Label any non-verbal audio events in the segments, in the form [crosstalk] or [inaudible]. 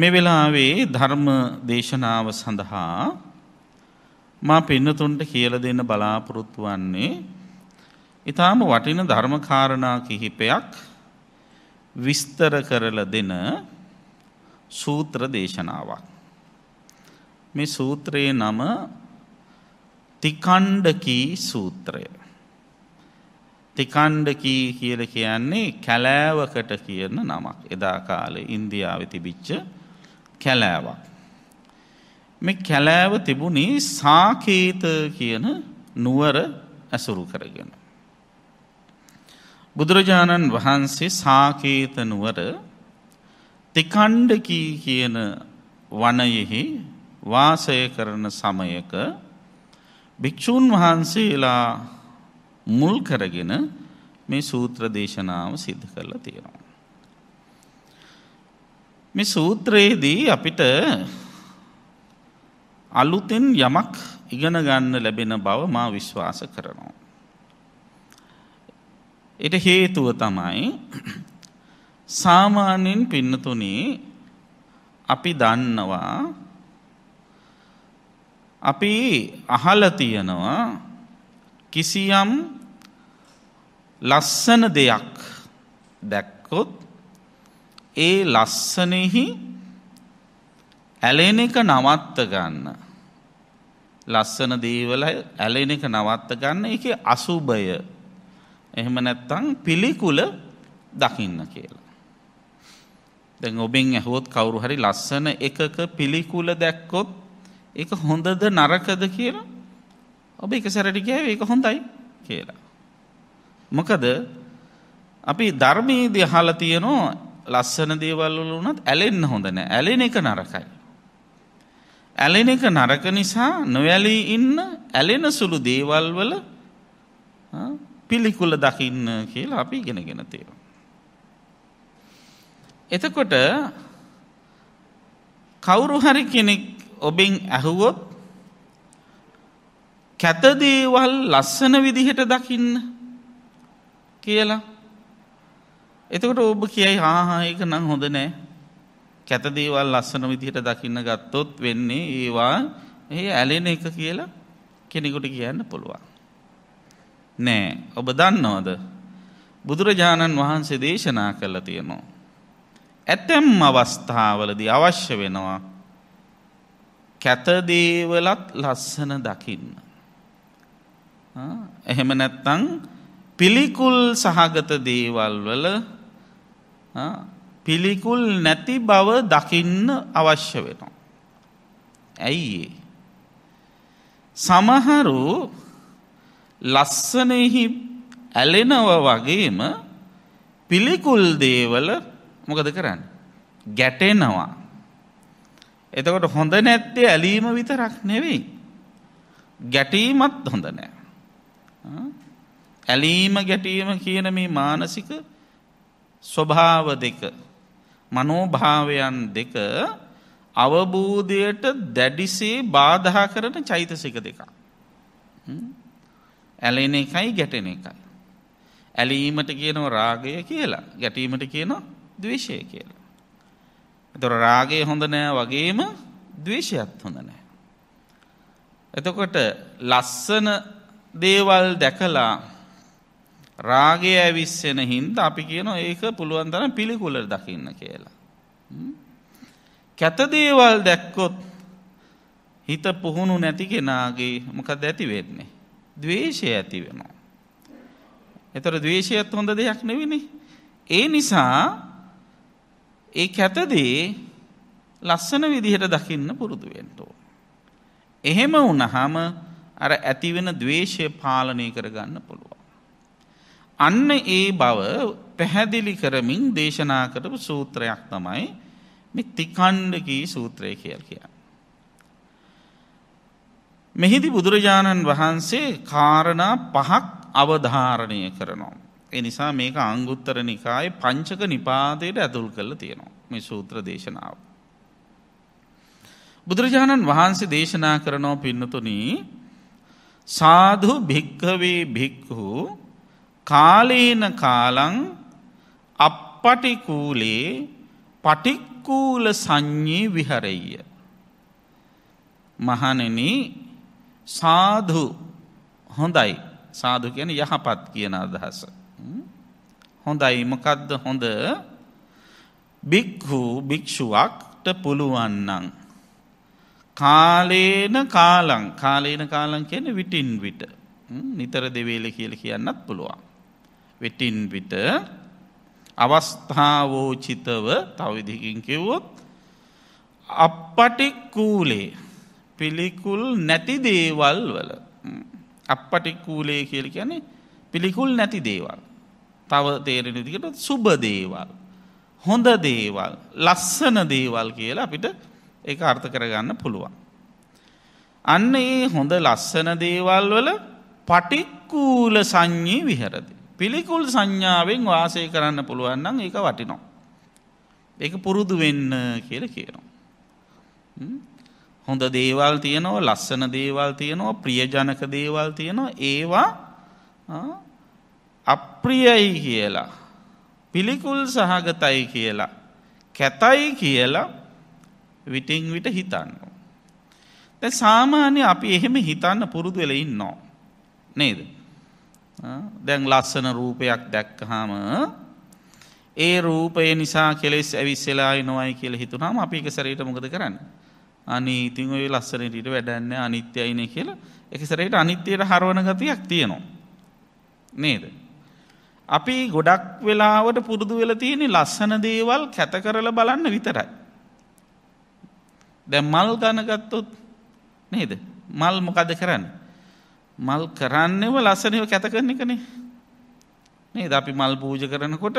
මේ වෙලාවේ ධර්ම දේශනාව සඳහා මා පින්නතුන්ට කියල දෙන්න බලාපොරොත්තු වන්නේ ඉතාම වටින ධර්මකාරණා කිහිපයක් විස්තර කරල දෙන සූත්‍ර දේශනාවක්. මේ සූත්‍රයේ නම තිකණ්ඩකී සූත්‍රය. තිකණ්ඩකී කියල කියන්නේ කැලෑවකට කියන නමක් එදා කාලේ ඉන්දියාව තිබිච්ච කැලෑවක්. මේ කැලෑව තිබුණේ සාකේත කියන නුවර ඇසුරු කරගෙන. බුදුරජාණන් වහන්සේ සාකේත නුවර තිකණ්ඩකී කියන වනයෙහි වාසය කරන සමයක භික්‍ෂූන් වහන්සේලා මුල් කරගෙන මේ සූත්‍ර දේශනාව සිද්ධ කරලා තියෙනවා. මේ සූත්‍රයේදී අපිට අලුතෙන් යමක් ඉගෙන ගන්න ලැබෙන බව මා විශ්වාස කරනවා. එට හේතුව තමයි සාමාන්‍යයෙන් පින්නතුනේ අපි දන්නවා අපි අහල තියනවා කිසියම් ලස්සන දෙයක් දැක්කොත් ඒ ලස්සනෙහි ඇලෙන එක නවත්ත ගන්න. ලස්සන දේවල ඇලෙන එක නවත්ත ගන්න එක අසුභය එහෙම නැත්තං පිළිකුල දකින්න කියලා. දැන් ඔබෙන් ඇහුවොත් කවුරු හරි ලස්සන එකක පිළිකුල දැක්කොත් ඒක හොඳද නරකද කියලා ඔබ එක සැරට කියවේ ඒක හොඳයි කියලා. මොකද අපි ධර්මයේදී අහලා තියෙනවා ලස්සන දේවල් වල වුණත් ඇලෙන්න හොඳ නෑ. ඇලෙන එක නරකයි. ඇලෙන එක නරක නිසා නොඇලී ඉන්න ඇලෙන සුළු දේවල් වල පිළිකුල දකින්න කියලා අපි ඉගෙනගෙන තියෙනවා. එතකොට කවුරු හරි කෙනෙක් ඔබෙන් ඇහුවොත් කැත දේවල් ලස්සන විදිහට දකින්න කියලා එතකට ඔබ කියයි හාහායක නම් හොඳ නෑ කැතදේවල් ලස්සන විදිහට දකින්න ගත්තොත් වෙන්නේ ඒවා ඒ ඇලෙන එක කියලා කෙනෙකුට කියන්න පුළුවන්. නෑ ඔබ දන්නවද බුදුරජාණන් වහන්සේ දේශනා කළ තියනවා. ඇතැම් අවස්ථාවලදී අවශ්‍ය වෙනවා කැතදේවලත් ලස්සන දකින්න. එහෙම නැත්තං පිළිකුල් සහගත දේවල් වල පිළිකුල් නැති බව දකින්න අවශ්‍ය වෙනවා. ඇයි සමහරු ලස්සනෙහි ඇලෙනව වගේම පිළිකුල් දේවල මොකද කරන්න. ගැටෙනවා. එතකොට හොඳ නැත්තේ ඇලීම විතරක් නෙවෙයි. ගැටීමත් හොඳ නෑ. ඇලීම ගැටීම කියන මේ මානසික ස්වභාව දෙක මනෝභාවයන් දෙක අවබෝධයට දැඩිසේ බාධා කරන චෛතසික දෙක. ඇලෙන එකයි ගැටෙන එකයි. ඇලීමට කියනව රාගය කියලා ගැටීමට කියනවා දවේශය කියලා. තොර රාගය හොඳ නෑ වගේම දවේශයත් හොඳ නෑ. එතකොට ලස්සන දේවල් දැකලා රාගය ඇවිස්සෙන හින්ද අපි කියන ඒක පුළුවන්තරම් පිළිකුල දකින්න කියලා. කැතදේවල් දැක්කොත් හිත පුහුණු නැති කෙනාගේ මොකද ඇති වෙන්නේ. දවේශය ඇති වෙනවා. එතර දවේශයත් හොඳ දෙයක් නෙවිනි. ඒ නිසා ඒ කැතදේ ලස්සන විදිහට දකින්න පුරුදු වෙන්ටෝ. එහෙම වනහම අර ඇතිවෙන දවේශය පාලනය කරගන්න පුළුව. අන්න ඒ බව පැහැදිලි කරමින් දේශනා කරපු සූත්‍රයක් තමයි මේ තිකණ්ඩකී සූත්‍රය කියලා කියන්නේ. මෙහිදී බුදුරජාණන් වහන්සේ කාරණා පහක් අවධාරණය කරනවා. ඒ නිසා මේක අංගුත්තර නිකායේ පංචක නිපාතයට ඇතුල් කරලා තියෙනවා මේ සූත්‍ර දේශනාව. බුදුරජාණන් වහන්සේ දේශනා කරනවා පින්නතුනි සාධු භික්ඛවේ භික්ඛු කාලේන කාලං අපපටිකූලේ පටික්කූල සං්ඥී විහරෙය. මහනෙන සාධු හොඳයි සාධු කියන යහපත් කියන අදහස. හොඳයි මොකදද හොඳ බික්හු භික්‍ෂුවක්ට පුළුවන්නන්. කාලේන කාලං කාලේන කාලං කියන විටින් විට නිතර දෙවේල කියල කියන්නත් පුළුවන්. වෙටින් පිට අවස්ථාවෝචිතව තවදිකින් කිව්වොත් අපපටික්කූලේ පිළිකුල් නැති දේවල් වල අපපටික්කූලේ කියල කියන්නේ පිළිකුල් නැති දේවල් තව තේරෙන දිකට සුබ දේවල් හොඳ දේවල් ලස්සන දේවල් කියලා අපිට ඒ අර්ථ කරගන්න පුළුවන්. අන්න ඒ හොඳ ලස්සන දේවල් වල පටික්කූල සංඥී විහරදි. පිළිකුල් සංඥාවෙන් වාසය කරන්න පුළුවන්නම් ඒක වටිනෝ. එක පුරුදු වෙන්න කියල කියනවා. හොඳ දේවල් තියනව ලස්සන දේවල් තියනවා ප්‍රියජනක දේවල් තියනවා ඒවා අප්‍රියයි කියලා පිළිකුල් සහගතයි කියලා කැතයි කියලා විටිං විට හිතන්න. ද සාමාන්‍ය අපි එහෙම හිතන්න පුරුදු වෙලඉන්නෝ නේද. දැන් ලස්සන රූපයක් දැක්කහාම ඒ රූපය නිසා කෙලෙස් ඇවිස්සෙලායි නොවයි කියල හිතුනාම අපි එක සරට මොකද කරන්න. අනීතින් ඔය ලස්සනටට වැඩන්න අනිත්‍යයින කියලා එක සරට අනිත්‍යයට හරවන ගතියක් තියෙනවා. නේද. අපි ගොඩක් වෙලාවට පුරුදු වෙල තියෙනෙ ලස්සන දේවල් කැත කරල බලන්න විතරයි. දැ මල් ගණගත්තොත් නේද මල් මොකද කරන්න. මල් කරන්නෙව ලස්සනව කැතකරන එකනේ නේ ද අපි මල් පූජ කරනකොට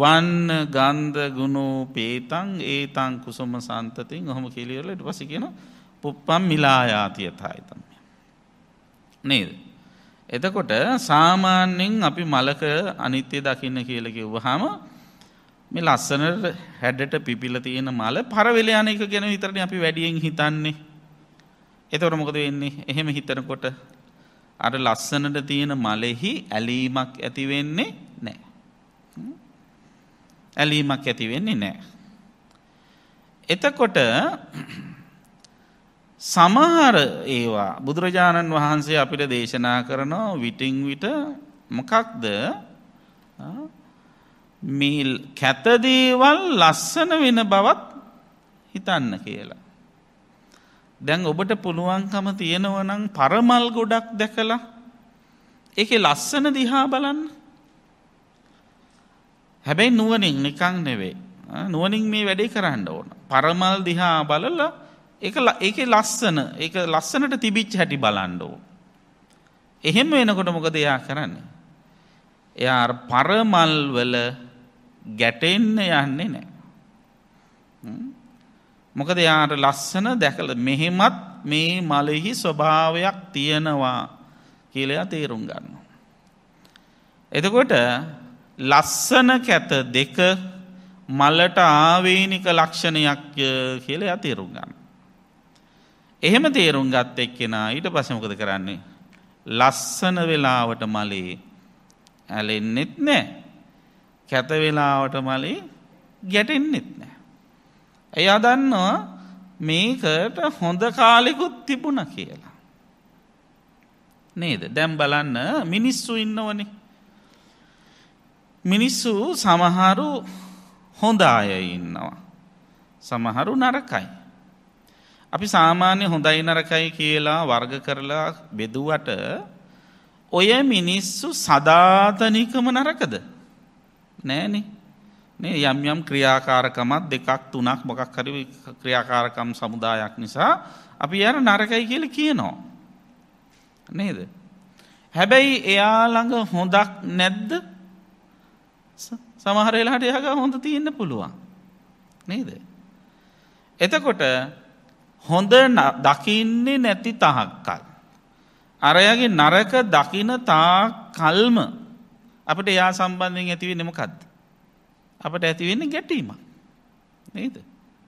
වන්න ගන්ධ ගුණෝ පේතන් ඒතන් කුසුම සන්තතින් ඔහොම කෙලිවල ඉට පසි කියෙන පුප්පම් මිලායාතියතායිතම් නේද එතකොට සාමාන්‍යෙන් අපි මලක අනිත්‍ය දකින්න කියලකිව්ව හම මේ ලස්සනට හැඩට පිපිල තියෙන මල පරවෙලයානක ගැන විතරන අපි වැඩියෙන් හිතන්නේ එතොර මොකද වෙන්නේ එහෙම හිතනකොට අර ලස්සනට තියෙන මලෙහි ඇලීමක් ඇතිවෙන්නේ නෑ. ඇලීමක් ඇතිවෙන්නේ නෑ. එතකොට සමහර ඒවා බුදුරජාණන් වහන්සේ අපිට දේශනා කරනවා විටිං විට මොකක්ද මිල් කැතදේවල් ලස්සන වෙන බවත් හිතන්න කියලා. දැන් ඔබට පුළුවන්කම තියෙනවනං පරමල් ගොඩක් දැකලා එක ලස්සන දිහා බලන්න හැබැයි නුවනින් නිකං නෙවේ නුවනින් මේ වැඩේ කරන්න ඕන පරමල් දිහා බලල එක ලස්සන එක ලස්සනට තිබිච් හැටි බලන්ඩෝ එහෙම වෙනකොට මොකද එයා කරන්නේ එයා පරමල්වල ගැටෙන්න යන්නේ නෑ මොකද යාට ලස්සන දැකල මෙහෙමත් මේ මලෙහි ස්වභාවයක් තියෙනවා කියලයා තේරුම් ගන්න. එතකොට ලස්සන කැත දෙක මල්ලට ආවේනික ලක්ෂණයක් කියල තේරුම් ගන්න. එහෙම තේරුම් ගත් එක්කෙන ඊට පසමකද කරන්නේ. ලස්සන වෙලාවට මලේ ඇලෙන්නෙත් නෑ කැතවෙලාවට මලේ ගැටෙන්නෙත් නෑ. එයා දන්නවා මේකට හොඳ කාලෙකුත් තිබුණ කියලා. නේද දැම් බලන්න මිනිස්සු ඉන්නවන. මිනිස්සු සමහරු හොඳ අය ඉන්නවා. සමහරු නරකයි. අපි සාමාන්‍ය හොඳයි නරකයි කියලා වර්ග කරලා බෙදුවට ඔය මිනිස්සු සදාතනිකම නරකද නෑනේ යම් යම් ක්‍රියාකාරකමත් දෙකක් තුනක් මොකක් හරි ක්‍රියාකාරකම් සමුදායක් නිසා අපි අර නරකයි කියල කියනවා. නේද. හැබැයි එයා ළඟ හොඳක් නැද්ද සමහරලාට එයාග හොඳ තියන්න පුළුවන්. නේද. එතකොට හොඳ දකින්නේ නැති තහක්කල්. අරයගේ නරක දකින තා කල්ම අපට එයා සම්බන්ධයෙන් ඇතිවේ නෙමකක්ද. අපට ඇතිවෙන්න ගැටීම නේද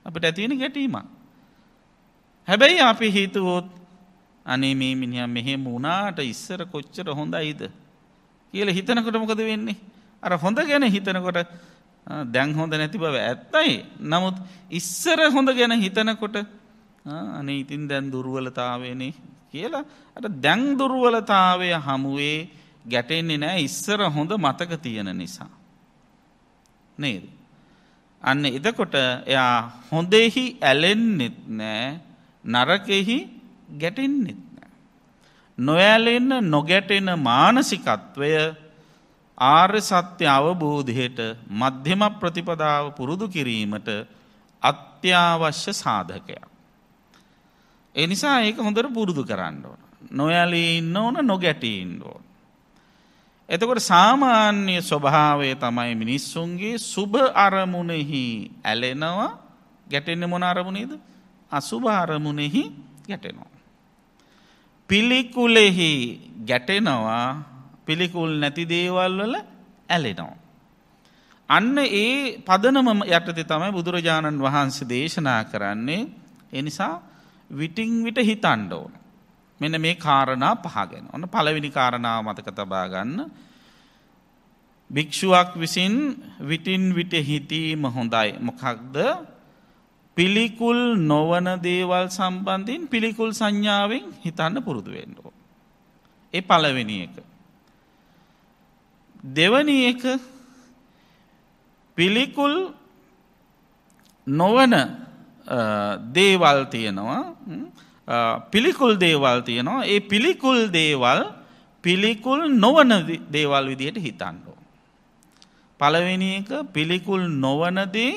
අපට ඇතිවෙන ගැටීම හැබැයි අපි හිතුවෝත් අනේ මේ මිනිහ මෙහෙම වුණාට ඉස්සර කොච්චර හොඳ අයිද කියල හිතනකොට මොකද වෙන්නේ අර හොඳ ගැන හිතනකොට දැන් හොඳ නැති බව ඇත්තයි නමුත් ඉස්සර හොඳ ගැන හිතනකොට අනේ ඉතින් දැන් දුර්ුවලතාවනේ කියලා අට දැන් දුර්ුවලතාවය හමුවේ ගැටෙන්නේ නෑ ඉස්සර හොඳ මතක තියෙන නිසා නේද. අන්න එතකොට එයා හොඳෙහි ඇලෙන්නෙත් නෑ නරකෙහි ගැටෙන්නෙත් නෑ. නොඇලෙන්න නොගැටෙන මානසිකත්වය ආර්ය සත්‍ය අවබෝධයට මධ්‍යම ප්‍රතිපදාව පුරුදු කිරීමට අත්‍යවශ්‍ය සාධකයක්. එනිසා ඒක හොඳට පුරුදු කරන්න ඕන. නොයලී ඉන්න ඕන නොගැටීන්න ඕන. එතකොට සාමාන්‍ය ස්වභාවය තමයි මිනිස්සුන්ගේ සුභ අරමුණෙහි ඇලෙනවා ගැටෙන්න මොන අරමුණේද අසුභ අරමුණෙහි ගැටෙනවා. පිළිකුලෙහි ගැටෙනවා පිළිකුල් නැති දේවල් වල ඇලෙනවා. අන්න ඒ පදනම යටති තමයි බුදුරජාණන් වහන්සේ දේශනා කරන්නේ එනිසා විටිං විට හිතන්ඩ ඕන. මෙන මේ කාරණා පහගෙන ඔන්න පළවෙනි කාරණාව මතක තබා ගන්න භික්‍ෂුවක් විසින් විටින් විට හිතීම හොඳයි මොකක්ද පිළිකුල් නොවන දේවල් සම්බන්ධින් පිළිකුල් සංඥාවෙන් හිතන්න පුරුදුුවෙන්ඩෝ. ඒ පලවෙනි එක. දෙවනි එක පිළිකුල් නොවන දේවල් තියෙනවා පිළිකුල් දේවල් තියනවා ඒ පිළිකුල් දේවල් පිළිකුල් නොවන දේවල් විදියට හිතන්නෝ. පළවෙනි එක පිළිකුල් නොවනදේ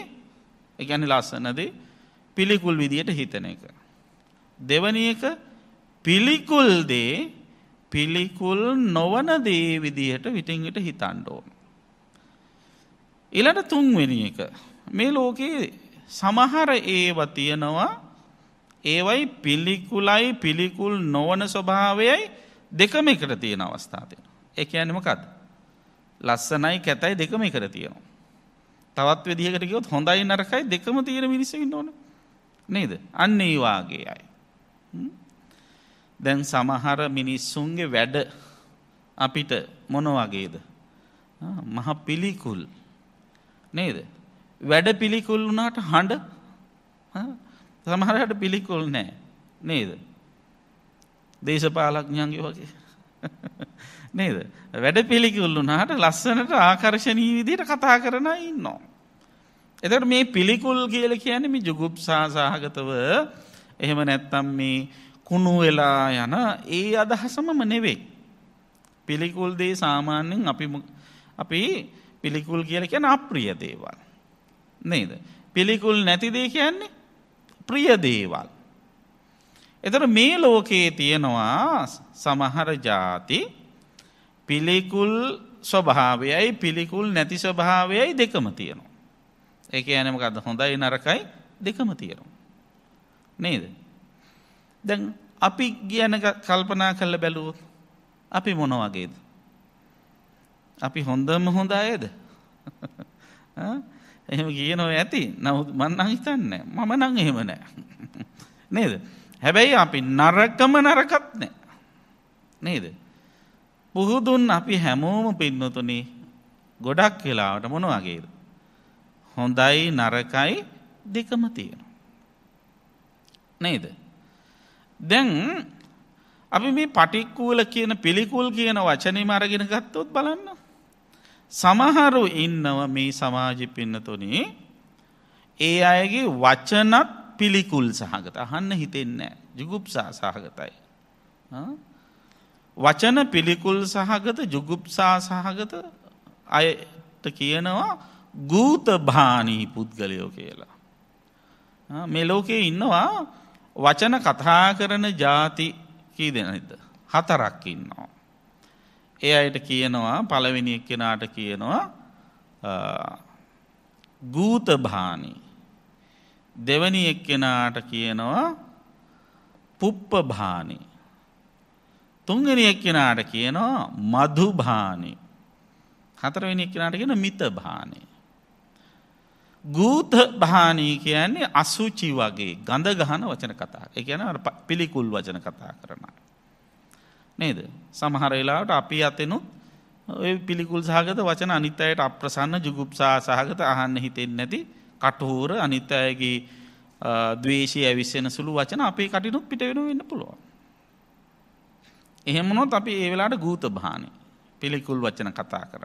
එකැනි ලස්සනදේ පිළිකුල් විදියට හිතන එක. දෙවනි එක පිළිකුල් දේ පිළිකුල් නොවන දේ විදිහට විටිංගට හිතන්ඩෝම. එලට තුන්වෙනි එක මේ ලෝකයේ සමහර ඒව තියෙනවා ඒවයි පිළිකුලයි පිළිකුල් නොවන ස්වභාවයයි දෙකම එකට තියෙන අවස්ථාතිය. එක ඇනමකද. ලස්සනයි කැතයි දෙකම එකට තියෙනවා. තවත් විදිහකට ගොත් හොඳයි නරකයි දෙකම තීර මිනිසකින් ඕන නේද අන්න ඒවාගේ අය. දැන් සමහර මිනිස්සුන්ගේ වැඩ අපිට මොනවගේද. මහ පිළිකුල් නේද. වැඩ පිළිකුල් වනාට හඬ සමහරට පිළිකුල් නෑ නේද. දේශපාලඥන්ගේ වගේ. [laughs] නේද වැඩ පිළිකුල්ලුනාට ලස්සනට ආකර්ශණී විදියට කතා කරන ඉන්නවා. එතට මේ පිළිකුල් කියල කියන මේ ජුගුප්සා සහගතව එහෙම නැත්තම් මේ කුණු වෙලා යන ඒ අදහසමම නෙවෙයි. පිළිකුල් දේ සාමාන්‍යෙන් අපි අපි පිළිකුල් කියල කියන අප්‍රිය දේවල්. නේද. පිළිකුල් නැතිදේ කියන්නේ ප්‍රිය දේවල්. එතර මේ ලෝකයේ තියෙනවා සමහර ජාති පිළිකුල් ස්වභාවයයි පිළිකුල් නැති ස්වභාවයයි දෙකම තියෙනවා. ඒක යනමකද හොඳයි නරකයි දෙකම තියෙනවා. නේද. දැන් අපි ගැන කල්පනා කල්ල බැලුවොත් අපි මොන වගේද. අපි හොඳම හොඳ අයද [laughs] එහෙම කියනෝ ඇති නමුත් මං නම් හිතන්නේ මම නම් එහෙම නෑ [laughs] නේද හැබැයි අපි නරකම නරකත් නෑ නේද පුහුදුන් අපි හැමෝම පින්නතුනේ ගොඩක් වෙලාවට මොන වගේද හොඳයි නරකයි දෙකම තියෙනවා නේද දැන් අපි මේ පටික්කුල කියන පිළිකුල් කියන වචනේම අරගෙන ගත්තොත් බලන්න සමහරු ඉන්නව මේ සමාජි පින්නතුනේ ඒ අයගේ වචනත් පිළිකුල් සහගත අහන්න හිතෙන්නේ ජුගුප්සා සහගතයි. වචන පිළිකුල් සහගත ජුගුප්සා සහගත අයට කියනවා ගූත භානී පුද්ගලයෝ කියලා. මේ ලෝකයේ ඉන්නවා වචන කතා කරන ජාති කී දෙනද. හතරක් ඉන්නවා. ඒ අයට කියනවා පළවෙනි එක්කෙනාට කියනවා ගූතභානි දෙවනි එක්කෙනාට කියනවා පුප්පභානි තුන්ගනි එක්කෙනාට කියනවා මධුභානි හතරවෙනි එක්කෙනාට කියන මිතභානි ගූත භානී කියන්නේ අසුචි වගේ ගඳ ගහන වචන කතා එක යන පිළිකුල් වචන කතා කරනවා නේද. සමහරවෙලාට අපි අතෙනුත් ඔය පිළිකුල් සහගත වචන අනිත් අයට අප්‍රසන්න ජුගුප්සා සහගත අහන්න හිතෙන් නැති කටහෝර අනිත් අයගේ දවේශය ඇවිස්සෙන සුළු වචන අපේ කටිනුත් පිට වෙන වෙන්න පුළුවන්. එහෙමනොත් අපි ඒවෙලාට ගූත භානය පිළිකුල් වචන කතා කර.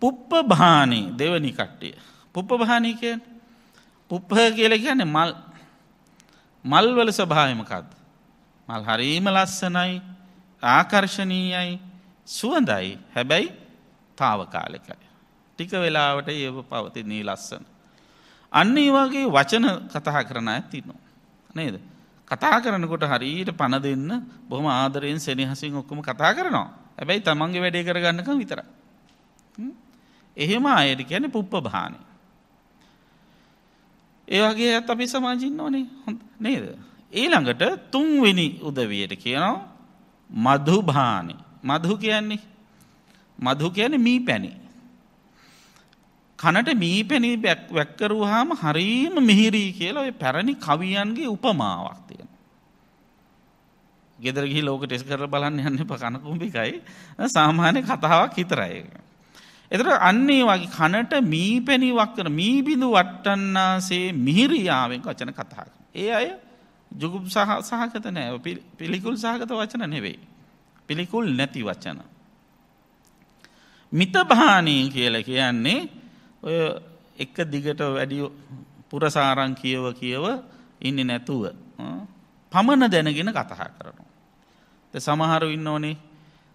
පුප්ප භානය දෙවනි කට්ටිය. පුප්ප භානකෙන් පුප්හ කියල කියන්නේ මල් මල්වල ස්භායමකක්ද. මල් හරීම ලස්සනයි ආකර්ශණීයයි සුවඳයි හැබැයි තාවකාලෙකයි. ටික වෙලාවට ඒ පවතින්නේ ලස්සන. අන්න ඒ වගේ වචන කතා කරන ඇ තිනවා. නේද. කතා කරනකොට හරියට පණ දෙන්න බොහම ආදරයෙන් සෙනහසින් ඔක්කොම කතා කරනවා. ඇබැයි තමන්ගේ වැඩේ කරගන්නක විතර. එහෙම අයට කියන පුප්ප භානය. ඒවගේ ඇත් අපි සමාජින්න ඕනේ හොඳ නේද ඊළඟට තුන්වෙනි උදවියට කියනවා මධුභානි. මධු කියන්නේ මධු කියන්නේ මී පැණි. කනට මී පැණි වැක් කරුවාම හරීම මිහිරි කියලා ඔය පැරණි කවියන්ගේ උපමාවක් තියෙනවා. ගෙදර ගිහිල්ලා ඕක ටෙස්ට් කරලා බලන්න යන්න එපා කන කුඹිකයි. සාමාන්‍ය කතාවක් විතරයි ඒක. එතකොට අන්න ඒ වගේ කනට මී පැණි වක්කන මී බිඳු වට්ටන්නාසේ මිහිරියාවෙන් වචන කතා කරනවා. ඒ අය ජුගුම් සහගත නෑ පිළිකුල් සහගත වචන නෙවෙයි. පිළිකුල් නැති වචන. මිතභානී කියල කියන්නේ ඔය එක දිගට වැඩි පුරසාරං කියව කියව ඉන්න නැතුව. පමණ දැනගෙන කතහා කරනු. සමහරු ඉන්න ඕනේ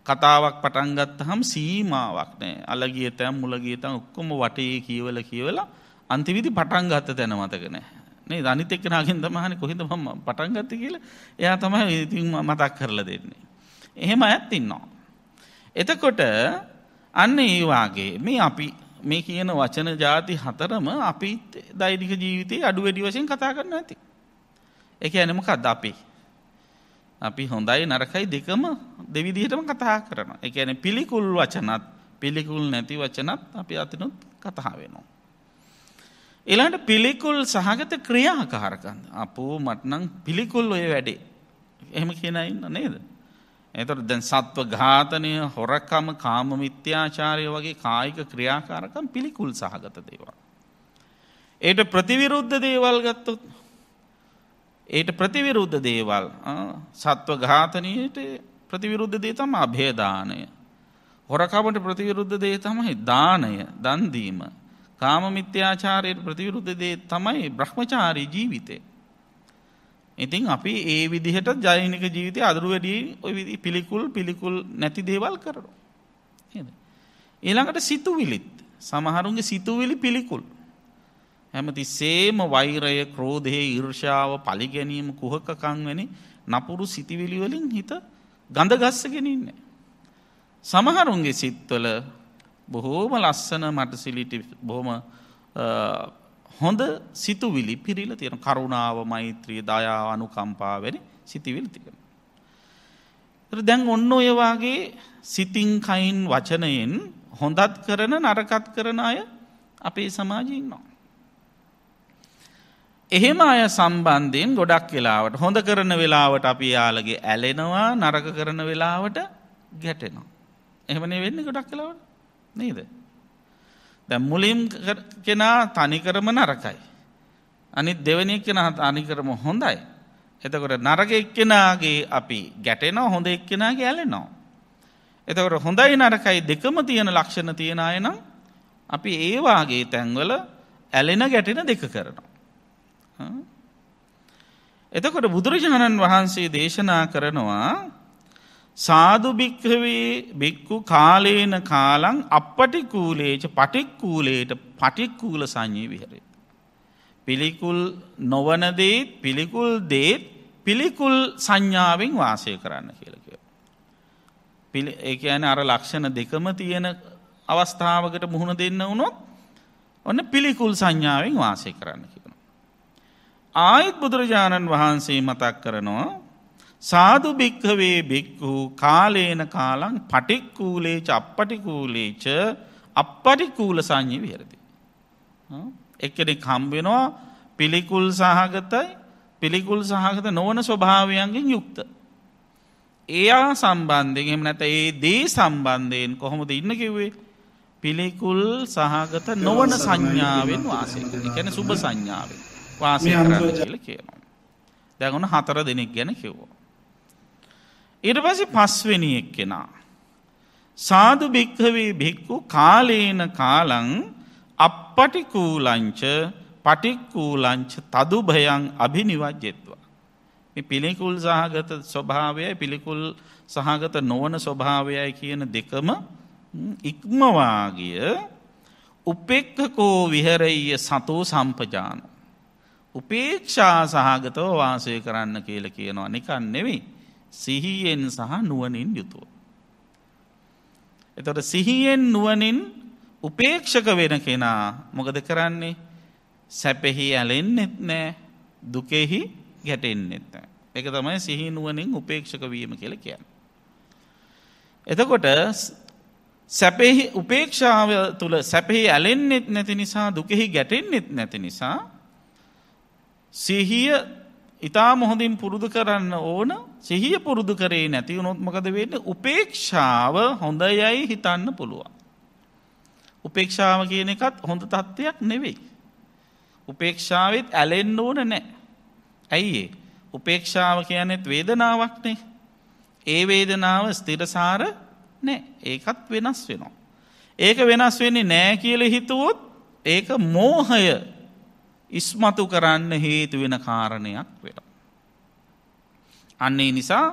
කතාවක් පටන්ගත්ත හම් සීමාවක් නෑ අලගිය තැම් මුලගිය තන් ඔක්කොම වටයේ කියවල කියවලා අන්තිවිදි පටන්ගත්ත තැන මතක නෑ නේ අනිත එක්කෙනාගෙන් තමයි කොහෙද මම පටන් ගත්තේ කියලා එයා තමයි ඉතින් මතක් කරලා දෙන්නේ. එහෙම අයත් ඉන්නවා. එතකොට අන්න ඒ වාගේ මේ අපි මේ කියන වචන ಜಾති හතරම අපි දෛනික ජීවිතයේ අඩු වැඩි වශයෙන් කතා කරනවා ඇති. ඒ කියන්නේ මොකද්ද අපි? අපි හොඳයි නරකයි දෙකම දෙවිදිහටම කතා කරනවා. ඒ කියන්නේ පිළිකුල් වචනත් පිළිකුල් නැති වචනත් අපි අතිනුත් කතා වෙනවා. එලාට පිළිකුල් සහගත ක්‍රියාකාරකන්ද. අපෝ මටනම් පිළිකුල් ඔය වැඩේ. එහෙම කියෙන ඉන්න නේද. එතට දැන් සත්ව ඝාතනය හොරකම කාම මිත්‍යාචාරය වගේ කායික ක්‍රියාකාරකම් පිළිකුල් සහගත දේවල්. ඒට ප්‍රතිවිරුද්ධ දේවල් ගත්තොත් ඒට ප්‍රතිවිරුද්ධ දේවල් සත්ව ඝාතනයට ප්‍රතිවිරුද්ධ දේ තම අභේදානය. හොරකමට ප්‍රතිවිරුද්ධ දේ තමයි දානය දන්දීම කාමමිත්‍යාචාරයට ප්‍රතිවිරුද්ධ දේ තමයි බ්‍රහ්මචාරී ජීවිතය. ඉතින් අපි ඒ විදිහට ජෛනික ජීවිතය අදුරු වැඩි ඔය පිළිකුල් පිළිකුල් නැති දේවල් කරනවා. නේද? ඊළඟට සිතුවිලිත් සමහරුන්ගේ සිතුවිලි පිළිකුල්. හැමතිස්සෙම වෛරය, ක්‍රෝධය, ඊර්ෂ්‍යාව, පලිගැනීම, කුහකකම් වැනි නපුරු සිතුවිලි වලින් හිත ගඳ ගස්සගෙන ඉන්නේ. සමහරුන්ගේ සිත්වල බොහෝම ලස්සන මට සිලිටි බොහොම හොඳ සිතුවිලි පිරිල තියෙන කරුණාව මෛත්‍රිය දයාව අනුකම්පාවැනි සිතිවිලි තිකන. දැන් ඔන්න ඔයවාගේ සිතිංකයින් වචනයෙන් හොඳත් කරන නරකත් කරන අය අපේ සමාජීන්නවා. එහෙම අය සම්බන්ධයෙන් ගොඩක් වෙලාවට හොඳ කරන වෙලාවට අපි යාලගේ ඇලෙනවා නරක කරන වෙලාවට ගැටෙනවා. එහෙමනේ වෙන්න ගොඩක් කලාවට නේද. දැ මුලින් කෙනා තනිකරම නරකයි. අනි දෙවනි කෙනා අනිකරම හොඳයි. එතකොට නරක එක්කෙනගේ අපි ගැටෙනෝ හොඳ එක්කෙනගේ ඇලෙනවා. එතකොට හොඳයි නරකයි දෙකම තියෙන ලක්ෂණ තියෙන අය නම් අපි ඒවාගේ තැන්වල ඇලෙන ගැටෙන දෙක කරනවා. එතකොට බුදුරජාණන් වහන්සේ දේශනා කරනවා සාධභික්‍රවේ බෙක්කු කාලේන කාලං අපපටිකූලේච පටික්කූලේට පටික්කූල සංඥී විහරේ. පිළිකුල් නොවනදේත් පිළිකුල් දේත් පිළිකුල් සංඥාවෙන් වාසය කරන්න කියලක. එකන අර ලක්ෂණ දෙකම තියෙන අවස්ථාවකට මුහුණ දෙන්න වුණොත් ඔන්න පිළිකුල් සංඥාවෙන් වාසය කරන්න කියන. ආයත් බුදුරජාණන් වහන්සේ මතක් කරනවා සාදු භික්හවේ බික්හු කාලේන කාලං පටික්කූලේච අපපටිකූලේච අපපටිකූල සංඥ විහරදි. එක්කෙනෙ කම්බෙනවා පිළිකුල් සහගතයි පිළිකුල් සහගත නොවන ස්වභාවයන්ගෙන් යුක්ත. එයා සම්බන්ධයෙන් නැත ඒ දේ සම්බන්ධයෙන් කොහොමද ඉන්න කිව්වේ පිළිකුල් සහගත නොවන සංඥාවෙන් වාසය කැන සුභ සංඥාවෙන් වාසය කරන්න කියල කියනවා. දැගුණ හතර දෙනෙක් ගැන කිව්වා. ඉරපස පස්වෙනියෙක් කෙනා. සාධ භික්හවේ භික්කු කාලේන කාලං අපපටිකූලංච පටික්කූලංච තදු භයන් අභිනිවජ්ජෙත්වා. පිළිකුල් සහගත ස්වභාවයයි පිළිකුල් සහගත නොවන ස්වභාවයයි කියන දෙකම ඉක්මවාගිය උපෙක්කකෝ විහරයිය සතෝ සම්පජාන. උපේක්ෂා සහගතව වාසය කරන්න කියල කියනවා නිකන් නෙවෙයි. සිහියෙන් සහ නුවනින් යුතුව. එතොට සිහියෙන් නුවනින් උපේක්ෂක වෙන කෙනා මොකද කරන්නේ සැපෙහි ඇලෙන්නෙත් නෑ දුකෙහි ගැටෙන්නෙත් නෑ. එක තමයි සිහි නුවනින් උපේක්ෂක වීම කියල කියන්න. එතකොට සැපෙහි උපේක්ෂාව තුළ සැපෙහි ඇලෙන්නෙත් නැති නිසා දුකෙහි ගැටෙන්නෙත් නැති නිසා සිහිය ඉතා මොහොඳින් පුරුදු කරන්න ඕන සිහිය පුරුදු කරේ නැති නොත්මකද වෙන්න උපේක්ෂාව හොඳයයි හිතන්න පුළුවන්. උපේක්ෂාව කියන එකත් හොඳ තත්ත්වයක් නෙවෙයි. උපේක්ෂාවත් ඇලෙන්න ඕන නෑ. ඇයිඒ උපේක්ෂාව කියනෙත් වේදනාවක්නේ. ඒ වේදනාව ස්තිරසාර නෑ ඒකත් වෙනස් වෙනවා. ඒක වෙනස් වෙන්නේ නෑ කියල හිතුවොත් ඒක මෝහය ඉස්මතු කරන්න හේතු වෙන කාරණයක් වෙනවා. අන්නේ නිසා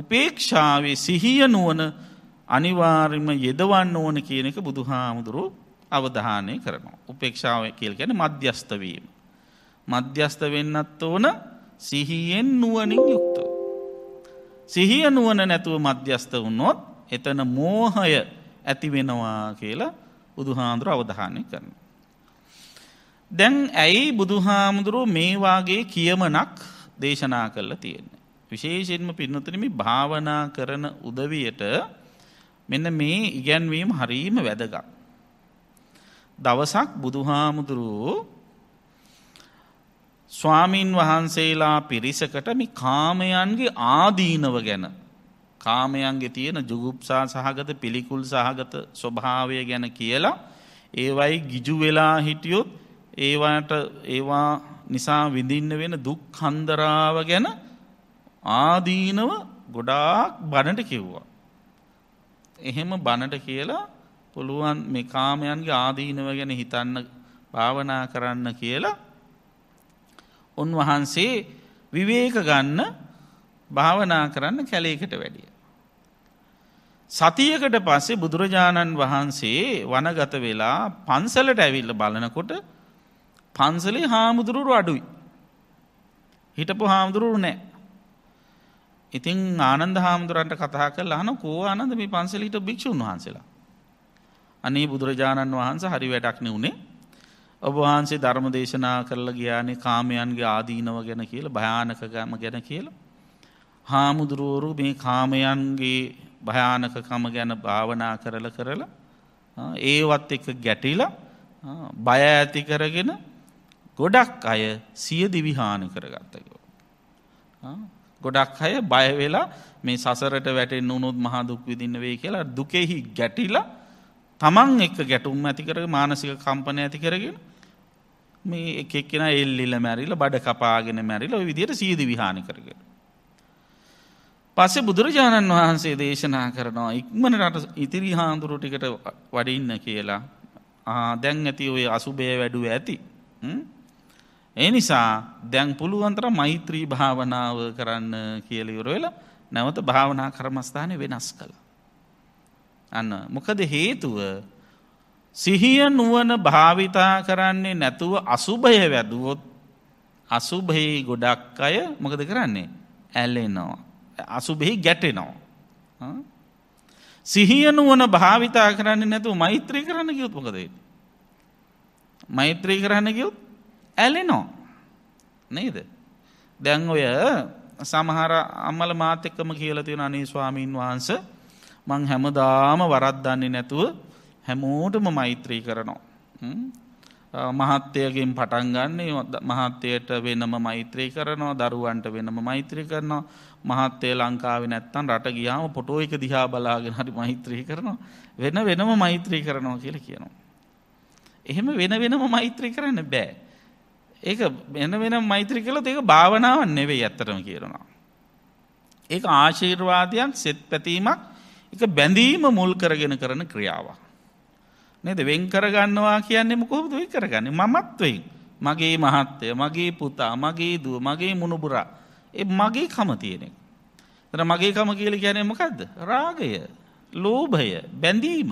උපේක්ෂාවේ සිහිය නුවන අනිවාර්යම යෙදවන්න ඕන කියන එක බුදුහාමුදුරු අවධානය කරනවා. උපේක්ෂාව කියල ගැන මධ්‍යස්ත වීම. මධ්‍යස්ත වෙන්නත් ඕන සිහියෙන් නුවනින් යුක්ත. සිහිය නුවන නැතුව මධ්‍යස්ත වුණොත් එතන මෝහය ඇතිවෙනවා කියලා බුදුහාන්දුර අවධානය කරන. දැන් ඇයි බුදුහාමුදුරුව මේවාගේ කියමනක් දේශනා කරලා තියෙන. විශේෂයෙන්ම පින්නතන මේ භාවනා කරන උදවියට මෙන්න මේ ඉගැන්වීම හරීම වැදගත්. දවසක් බුදුහාමුදුරුවෝ ස්වාමීන් වහන්සේලා පිරිසකට මේ කාමයන්ගේ ආදීනව ගැන කාමයන්ගේ තියෙන ජුගුප්සා සහගත පිළිකුල් සහගත ස්වභාවය ගැන කියලා ඒවයි ගිජු වෙලා හිටියොත් ඒවාට ඒවා නිසා විඳින්න වෙන දුක් හන්දරාව ගැන ආදීනව ගොඩාක් බණට කිව්වා. එහෙම බණට කියලා පුළුවන් මේ කාමයන්ගේ ආදීනව ගැන හිතන්න භාවනා කරන්න කියලා උන්වහන්සේ විවේක ගන්න භාවනා කරන්න කැලේකට වැඩිය. සතියකට පස්සේ බුදුරජාණන් වහන්සේ වනගත වෙලා පන්සලට ඇවිල්ල බලනකොට පන්සලේ හාමුදුරුවරු අඩුයි. හිටපු හාමුදුරුවරු නෑ ඉතින් ආනන්ද හාමුදුරන්ට කතා කළ අන කෝ ආනන්ද මේ පන්සලීට භික්‍ෂූන් වහන්සේලා. අනේ බුදුරජාණන් වහන්ස හරි වැඩක්න වුණේ ඔබ වහන්සේ ධර්ම දේශනා කරලා ගියානේ කාමයන්ගේ ආදීනව ගැන කියල භයානකගම ගැන කියල. හාමුදුරුවරු මේ කාමයන්ගේ භයානකකම ගැන භාවනා කරල කරලා ඒවත් එක ගැටිලා බය ඇති කරගෙන ගොඩක් අය සිය දිවිහානි කරගත්තකෝ. ගොඩක් අය බයවෙලා මේ සසරට වැටෙන් උනුත් මහදුක් විදින්න වේ කියලා දුකෙහි ගැටිලා තමන් එක්ක ගැටුම් ඇතිකර මානසික කම්පනය ඇති කරගෙන මේ එකක්ෙන එල්ලිල මැරිල බඩ කපාගෙන මැරිල විදියට සීද විහානි කරග. පස්සේ බුදුරජාණන් වහන්සේ දේශනා කරනවා ඉක්මනට ඉතිරි හාන්දුරු ටිකට වඩින්න කියලා දැන් ඇති ඔය අසුබය වැඩුව ඇති. ඒ නිසා දැන් පුළුවන්තර මෛත්‍රී භාවනාව කරන්න කියලිවර වෙලා නැවත භාවනා කර්මස්ථානය වෙනස් කළ. අන්න මොකද හේතුව සිහිය නුවන භාවිතා කරන්නේ නැතුව අසුභය වැදුවොත් අසුභෙහි ගොඩක් අය මොකද කරන්නේ ඇලෙනවා. අසුබෙහි ගැටෙනවා. සිහිය නුවන භාවිතා කරන්නේ නැතුව මෛත්‍රී කරන්න ගියොත් මොකදේ. මෛත්‍රී කරන්න ගියොත් ඇලෙනෝ නේද දැන් ඔය සමහර අම්මල මාත් එක්කම කියලා තියෙන අනේ ස්වාමීන් වහන්ස මං හැමදාම වරද්ද දන්නේ නැතුව හැමෝටම මෛත්‍රී කරනවා මහත්තයගෙන් පටන් ගන්න මහත්තයට වෙනම මෛත්‍රී කරනවා දරුවන්ට වෙනම මෛත්‍රී කරනවා මහත්තේ ලංකාවේ නැත්තම් රට ගියාම ෆොටෝ එක දිහා බලාගෙන හරි මෛත්‍රී කරනවා වෙන වෙනම මෛත්‍රී කරනවා කියලා කියනවා එහෙම වෙන වෙනම මෛත්‍රී කරන්න බෑ ඒක වෙන වෙනම් මෛත්‍රී කළොත් ඒක භාවනාවක් නෙවෙයි ඇත්තටම කියනවා. ඒක ආශිර්වාදයක් සෙත් පැතීමක් ඒක බැඳීම මුල් කරගෙන කරන ක්‍රියාවක්. නේද? වෙන් කරගන්නවා කියන්නේ මොකොමද වෙන් කරගන්නේ? මමත්වෙන්. මගේ මහත්ය, මගේ පුතා, මගේ දුව, මගේ මුණුබුරා. ඒ මගේ කම තියෙන එක. එතන මගේ කම කියලා කියන්නේ මොකද්ද? රාගය, ලෝභය, බැඳීම.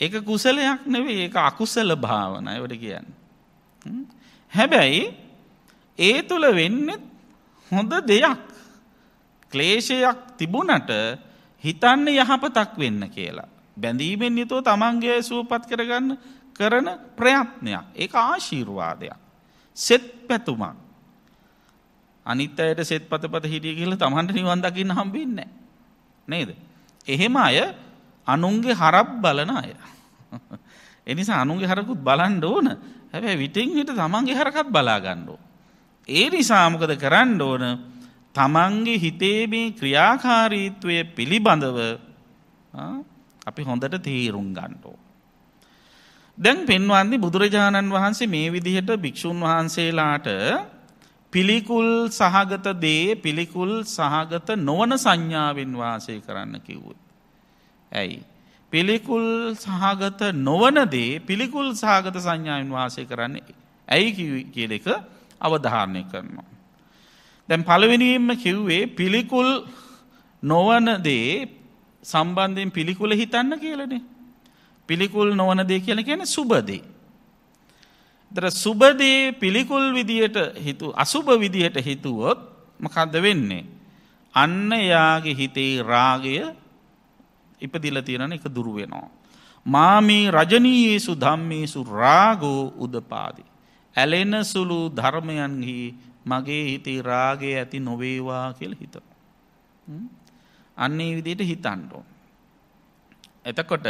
ඒක කුසලයක් නෙවෙයි, ඒක අකුසල භාවනාව. ඒවට කියන්නේ. හැබැයි ඒ තුල වෙන්නේ හොඳ දෙයක්. ක්ලේශයක් තිබුණට හිතන්න යහපතක් වෙන්න කියලා. බැඳීමෙන් යුතුව තමන්ගේ සුවපත් කරගන්න කරන ප්‍රයත්නයක්. ඒක ආශිර්වාදයක්. සෙත් පැතුමක්. අනිත් අයට සෙත් පතපත හිටිය කියලා තමන්ට නිවන් දකින්න හම්බෙන්නේ නේද? එහෙම අය අනුන්ගේ හරක් බලන අය. එනිසා [laughs] අනුන්ගේ හරකුත් බලන්න ඕන. හැබැයි විටින් විට තමන්ගේ හරකත් බලා ගන්න ඕන. ඒ නිසා මොකද කරන්න ඕන? තමන්ගේ හිතේ මේ ක්‍රියාකාරීත්වය පිළිබඳව අපි හොඳට තීරුම් ගන්න ඕන. දැන් පෙන්වන්නේ බුදුරජාණන් වහන්සේ මේ විදිහට භික්ෂුන් වහන්සේලාට පිළිකුල් සහගත දේ පිළිකුල් සහගත නොවන සංඥාවෙන් වාසය කරන්න කිව්වොත්. ඇයි පිළිකුල් සහගත නොවනදේ පිළිකුල් සහගත සංඥාවන් වහසය කරන්නේ ඇයි කියල එක අවධාරණය කරනවා. දැන් පළවෙනීම කිව්වේ පිළිකුල් නොවනදේ සම්බන්ධයෙන් පිළිකුල හිතන්න කියලනේ. පිළිකුල් නොවනදේ කියල කියන සුබදේ. දර සුබදේ පිළිකුල් විදියට හිතු අසුභ විදිහට හිතුවොත් මකද වෙන්නේ. අන්න එයාගේ හිතේ රාගය ඉපදිල තියෙන එක දුරු වෙනවා. මාමේ රජනීයේසු ධම්මේසු රාගෝ උදපාදි. ඇලෙන සුළු ධර්මයන්හි මගේ හිතේ රාගය ඇති නොවේවා කියල හිත. අන්නේ විදියට හිතන්ඩෝ. එතකොට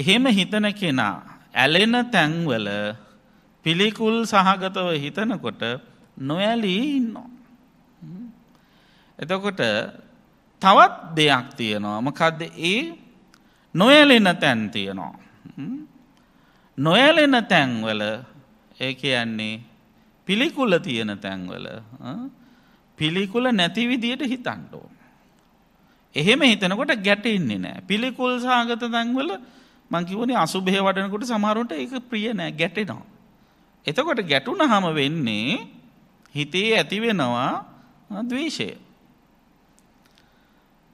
එහෙම හිතන කෙනා ඇලෙන තැන්වල පිළිකුල් සහගතව හිතනකොට නොඇලී ඉන්නවා. එතකොට තවත් දෙයක් තියෙනවා මොකක්ද ඒ නොයලෙන තැන් තියෙනවා. නොයලෙන තැන්වල ඒ කියන්නේ පිළිකුල තියෙන තැන්වල පිළිකුල නැති විදියට හිතන්ටෝ. එහෙම හිතනකොට ගැටෙන්නේ නෑ පිළිකුල් සාගත තැන්වල මංකිවනේ අසුභය වඩනකොට සමහරුන්ට ඒක ප්‍රිය නෑ ගැටෙනවා. එතකොට ගැටුන හම වෙන්නේ හිතේ ඇතිවෙනවා දවේශය.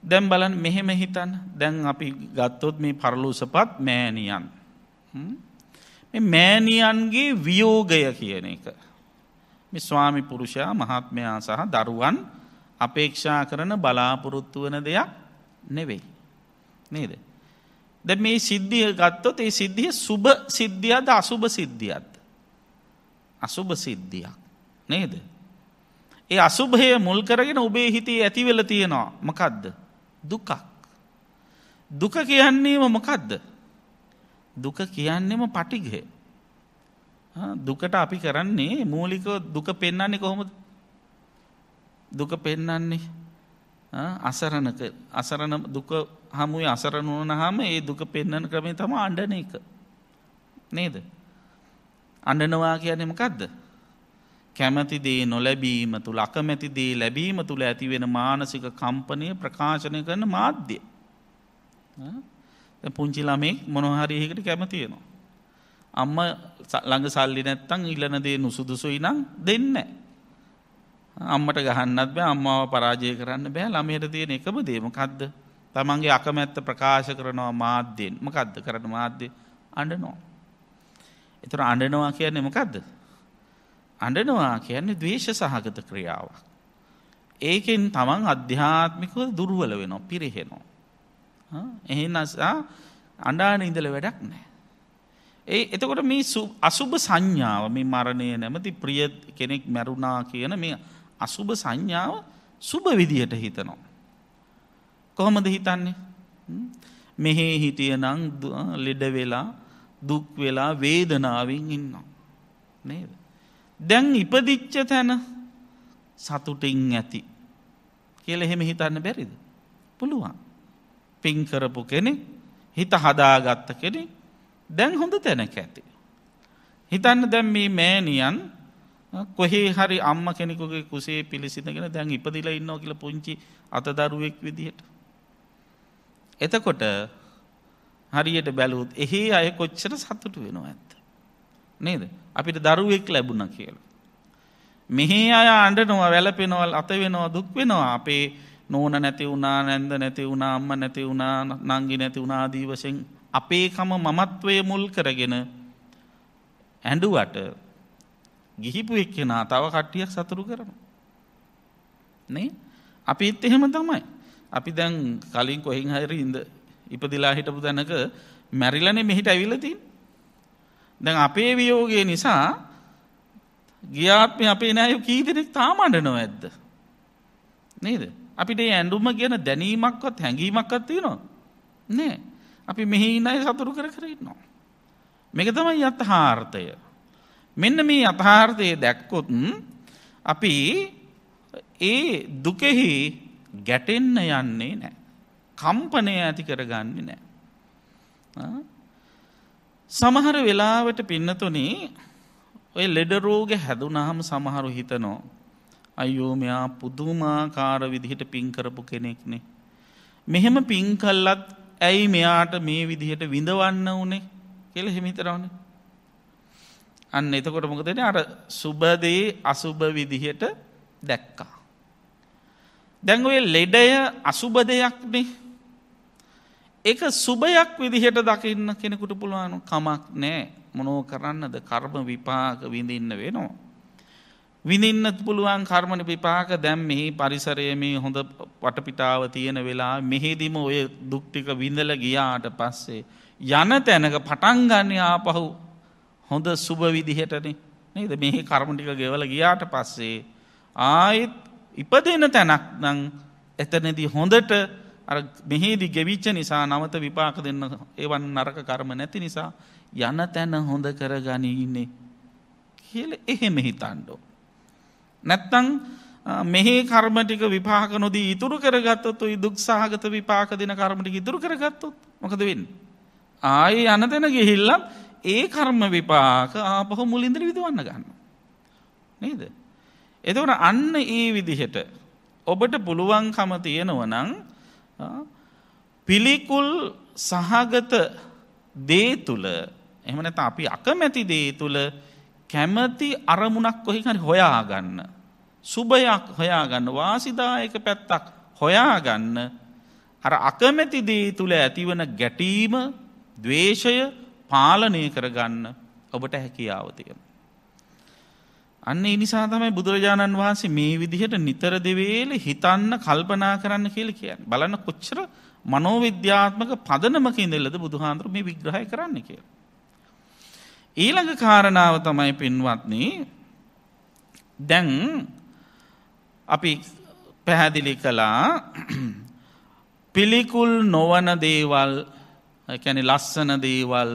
දැම් බලන් මෙහෙම හිතන් දැන් අපි ගත්තොත් මේ පරලූසපත් මෑණියන්. මෑණියන්ගේ වියෝගය කියන එක. ස්වාමි පුරුෂයා මහත්මයා සහ දරුවන් අපේක්ෂා කරන බලාපොරොත්තු වන දෙයක් නෙවෙයි. නේද. ද මේ සිද්ධිය ගත්තොත් ඒ සිද්ධිය සුභ සිද්ධියද අසුභ සිද්ධියත්. අසුභ සිද්ධියක් නේද. ඒ අසුභය මුල් කරගෙන ඔබේ හිතේ ඇතිවෙල තියෙනවා මකක්ද. දුකක්. දුක කියන්නේම මොකක්ද. දුක කියන්නෙම පටිගහ. දුකට අපි කරන්නේ මූලික දුක පෙන්නන්නේ කොහොමද දුක පෙන්නන්නේ අසරණක අසරණ දුක හමුවේ අසරණ වන හම ඒ දුක පෙන්නන ක්‍රමේ තම අඩන එක නේද අඩනවා කියනෙමකක්ද කැමැති දේ නොලැබීම තුළ අකමැති දේ ලැබීම තුළ ඇතිවෙන මානසික කම්පනය ප්‍රකාශනය කරන මාධ්‍ය. පුංචි ළමෙක් මොනොහරි එකට කැමතියෙනවා. අම්ම ළඟ සල්ලි නැත්තං ඉලනදේ නුසුදුසුයි නම් දෙන්න. අම්මට ගහන්නත් බෑ අම්මාව පරාජය කරන්න බෑ ළමයට තියෙන එකම දේමකක්ද. තමන්ගේ අකමැත්ත ප්‍රකාශ කරනවා මාධ්‍යයෙන් මකද්ද කරන මාධ්‍ය අඩනෝ. එතුර අඩනවා කියන්නේ මකක්ද. අඩනවා කියන්නේ දවේශ සහගත ක්‍රියාවක්. ඒකෙන් තමන් අධ්‍යාත්මිකව දුර්වල වෙනවා පිරිහෙනවා. එහෙ නසා අඩාන ඉඳල වැඩක් නෑ. ඒ එතකොට මේ අසුභ සංඥාව මේ මරණය නැමති ප්‍රිය කෙනෙක් මැරුණා කියන මේ අසුභ සංඥාව සුභ විදියට හිතනවා. කොහොමද හිතන්නේ. මෙහෙ හිටිය නං ලෙඩවෙලා දුක් වෙලා වේදනාවෙන් ඉන්නවා. නේද. දැන් ඉපදිච්ච තැන සතුටින් ඇති කියල එහෙම හිතන්න බැරිද. පුළුවන්. පින්කරපු කෙනෙ හිත හදාගත්ත කෙනෙ දැන් හොඳ තැනක ඇති. හිතන්න දැම් මේ මෑනියන් කොහේ හරි අම්ම කෙනෙකුගේ කුසේ පිළිසිඳගෙන දැන් ඉපදිල ඉන්නෝ කියල පුංචි අතදරුවෙක් විදිහට. එතකොට හරියට බැලූත් එහි අය කොච්චර සතුට වෙනවා ඇත්ත. නේද අපිට දරුවෙක් ලැබුණ කියලා. මෙහි අය අන්ඩනවා වැලපෙනවල් අත වෙනවා දුක් වෙනවා අපේ නෝන නැති වුණා නැන්ද නැති වුණා අම්ම නැති වුණා නංගි නැති වුණාදී වශයෙන් අපේකම මමත්වය මුල් කරගෙන ඇඩුවට ගිහිපු එක්කෙනා තව කට්ටියක් සතුරු කරන. නේ අපිත් එහෙම තමයි. අපි දැන් කලින් කොහින් හරි ඉද ඉපදිලා හිටපු දැනක මැරිලනේ මෙහිට ඇවිලතින් දැන් අපේ වියෝගය නිසා ගියාත්ම අපේ නෑයු කීදෙනෙක් තාම අඩනො ඇද්ද. නේද. අපිට ඇඩුම ගැන දැනීමක්වත් හැඟීමක්වත් තියෙනවා. නෑ අපි මෙහි ඉන්නයි සතුරු කර කරන්නවා. මේක තමයි අතහාර්ථය. මෙන්න මේ අතහාර්ථය දැක්කොත් අපි ඒ දුකෙහි ගැටෙන්න යන්නේ නෑ. කම්පනය ඇති කරගන්නේ නෑ. සමහර වෙලාවට පින්නතුනේ ඔය ලෙඩරෝග හැදුනහම සමහරු හිතනෝ. අයෝ මෙයා පුදුමාකාර විදිහට පින්කරපු කෙනෙක්නේ. මෙහෙම පින්කල්ලත් ඇයි මෙයාට මේ විදිහට විඳවන්න වනේ කෙල හෙමිතරවන. අන්න එතකොට මොකදෙන අර සුබදේ අසුභ විදිහට දැක්කා. දැන්ඔය ලෙඩය අසුබ දෙයක්නේ එක සුභයක් විදිහට දකින්න කෙනෙකුට පුළුවනු කමක් නෑ මොනෝ කරන්නද කර්ම විපාක විඳින්න වෙනවා. විඳින්න පුළුවන් කර්මණ විපාක දැම් මෙහි පරිසරය මේ හොඳ වටපිටාව තියෙන වෙලා මෙහිදිම ඔය දුක්ටික විඳල ගියාට පස්සේ. යන තැනක පටන්ගන්න ආපහු හොඳ සුභ විදිහටන නේද මෙහි කර්මටික ගෙවල ගියාට පස්සේ ආයෙත් ඉපදෙන තැනක් නං එතනදී හොඳට අ මෙහිදී ගෙවිච්ච නිසා නවත විපාක දෙන්න එවන් නරක කර්ම නැති නිසා යන තැන හොඳ කරගනීන්නේ කියල එහෙම හිතන්ඩෝ. නැත්තං මෙහි කර්මටික විපාක නොදී ඉතුරු කරගත්තොත් ඉදුක් සහගත විපාක දෙන කර්මටික ඉතුරු කරගත්තොත් මොකද වෙන්න. ආය යන තැන ගිහිල්ලම් ඒ කර්ම විපාක ආපහු මුලින්දර විදවන්න ගන්න. නේද. එතවට අන්න ඒ විදිහට ඔබට පුළුවන්කම තියෙනවනං පිළිකුල් සහගත දේ තුල එහෙම නැත්නම් අපි අකමැති දේ තුල කැමැති අරමුණක් කොහේ හරි හොයාගන්න සුබයක් හොයාගන්න වාසිදායක පැත්තක් හොයාගන්න අර අකමැති දේ තුල ඇතිවන ගැටීම, ద్వේෂය පාලනය කරගන්න ඔබට හැකියාව තියෙනවා. අන්න ඒ නිසා තමයි බුදුරජාණන් වහන්සේ මේ විදිහට නිතර දෙවේල හිතන්න කල්පනා කරන්න කියලා කියන්නේ. බලන්න කොච්චර මනෝවිද්‍යාත්මක පදනමක ඉඳලද බුදුහාඳුර මේ විග්‍රහය කරන්න කියලා. ඊළඟ කාරණාව තමයි පින්වත්නි දැන් අපි පැහැදිලි කළා [clears throat] පිළිකුල් නොවන දේවල් කියන්නේ ලස්සන දේවල්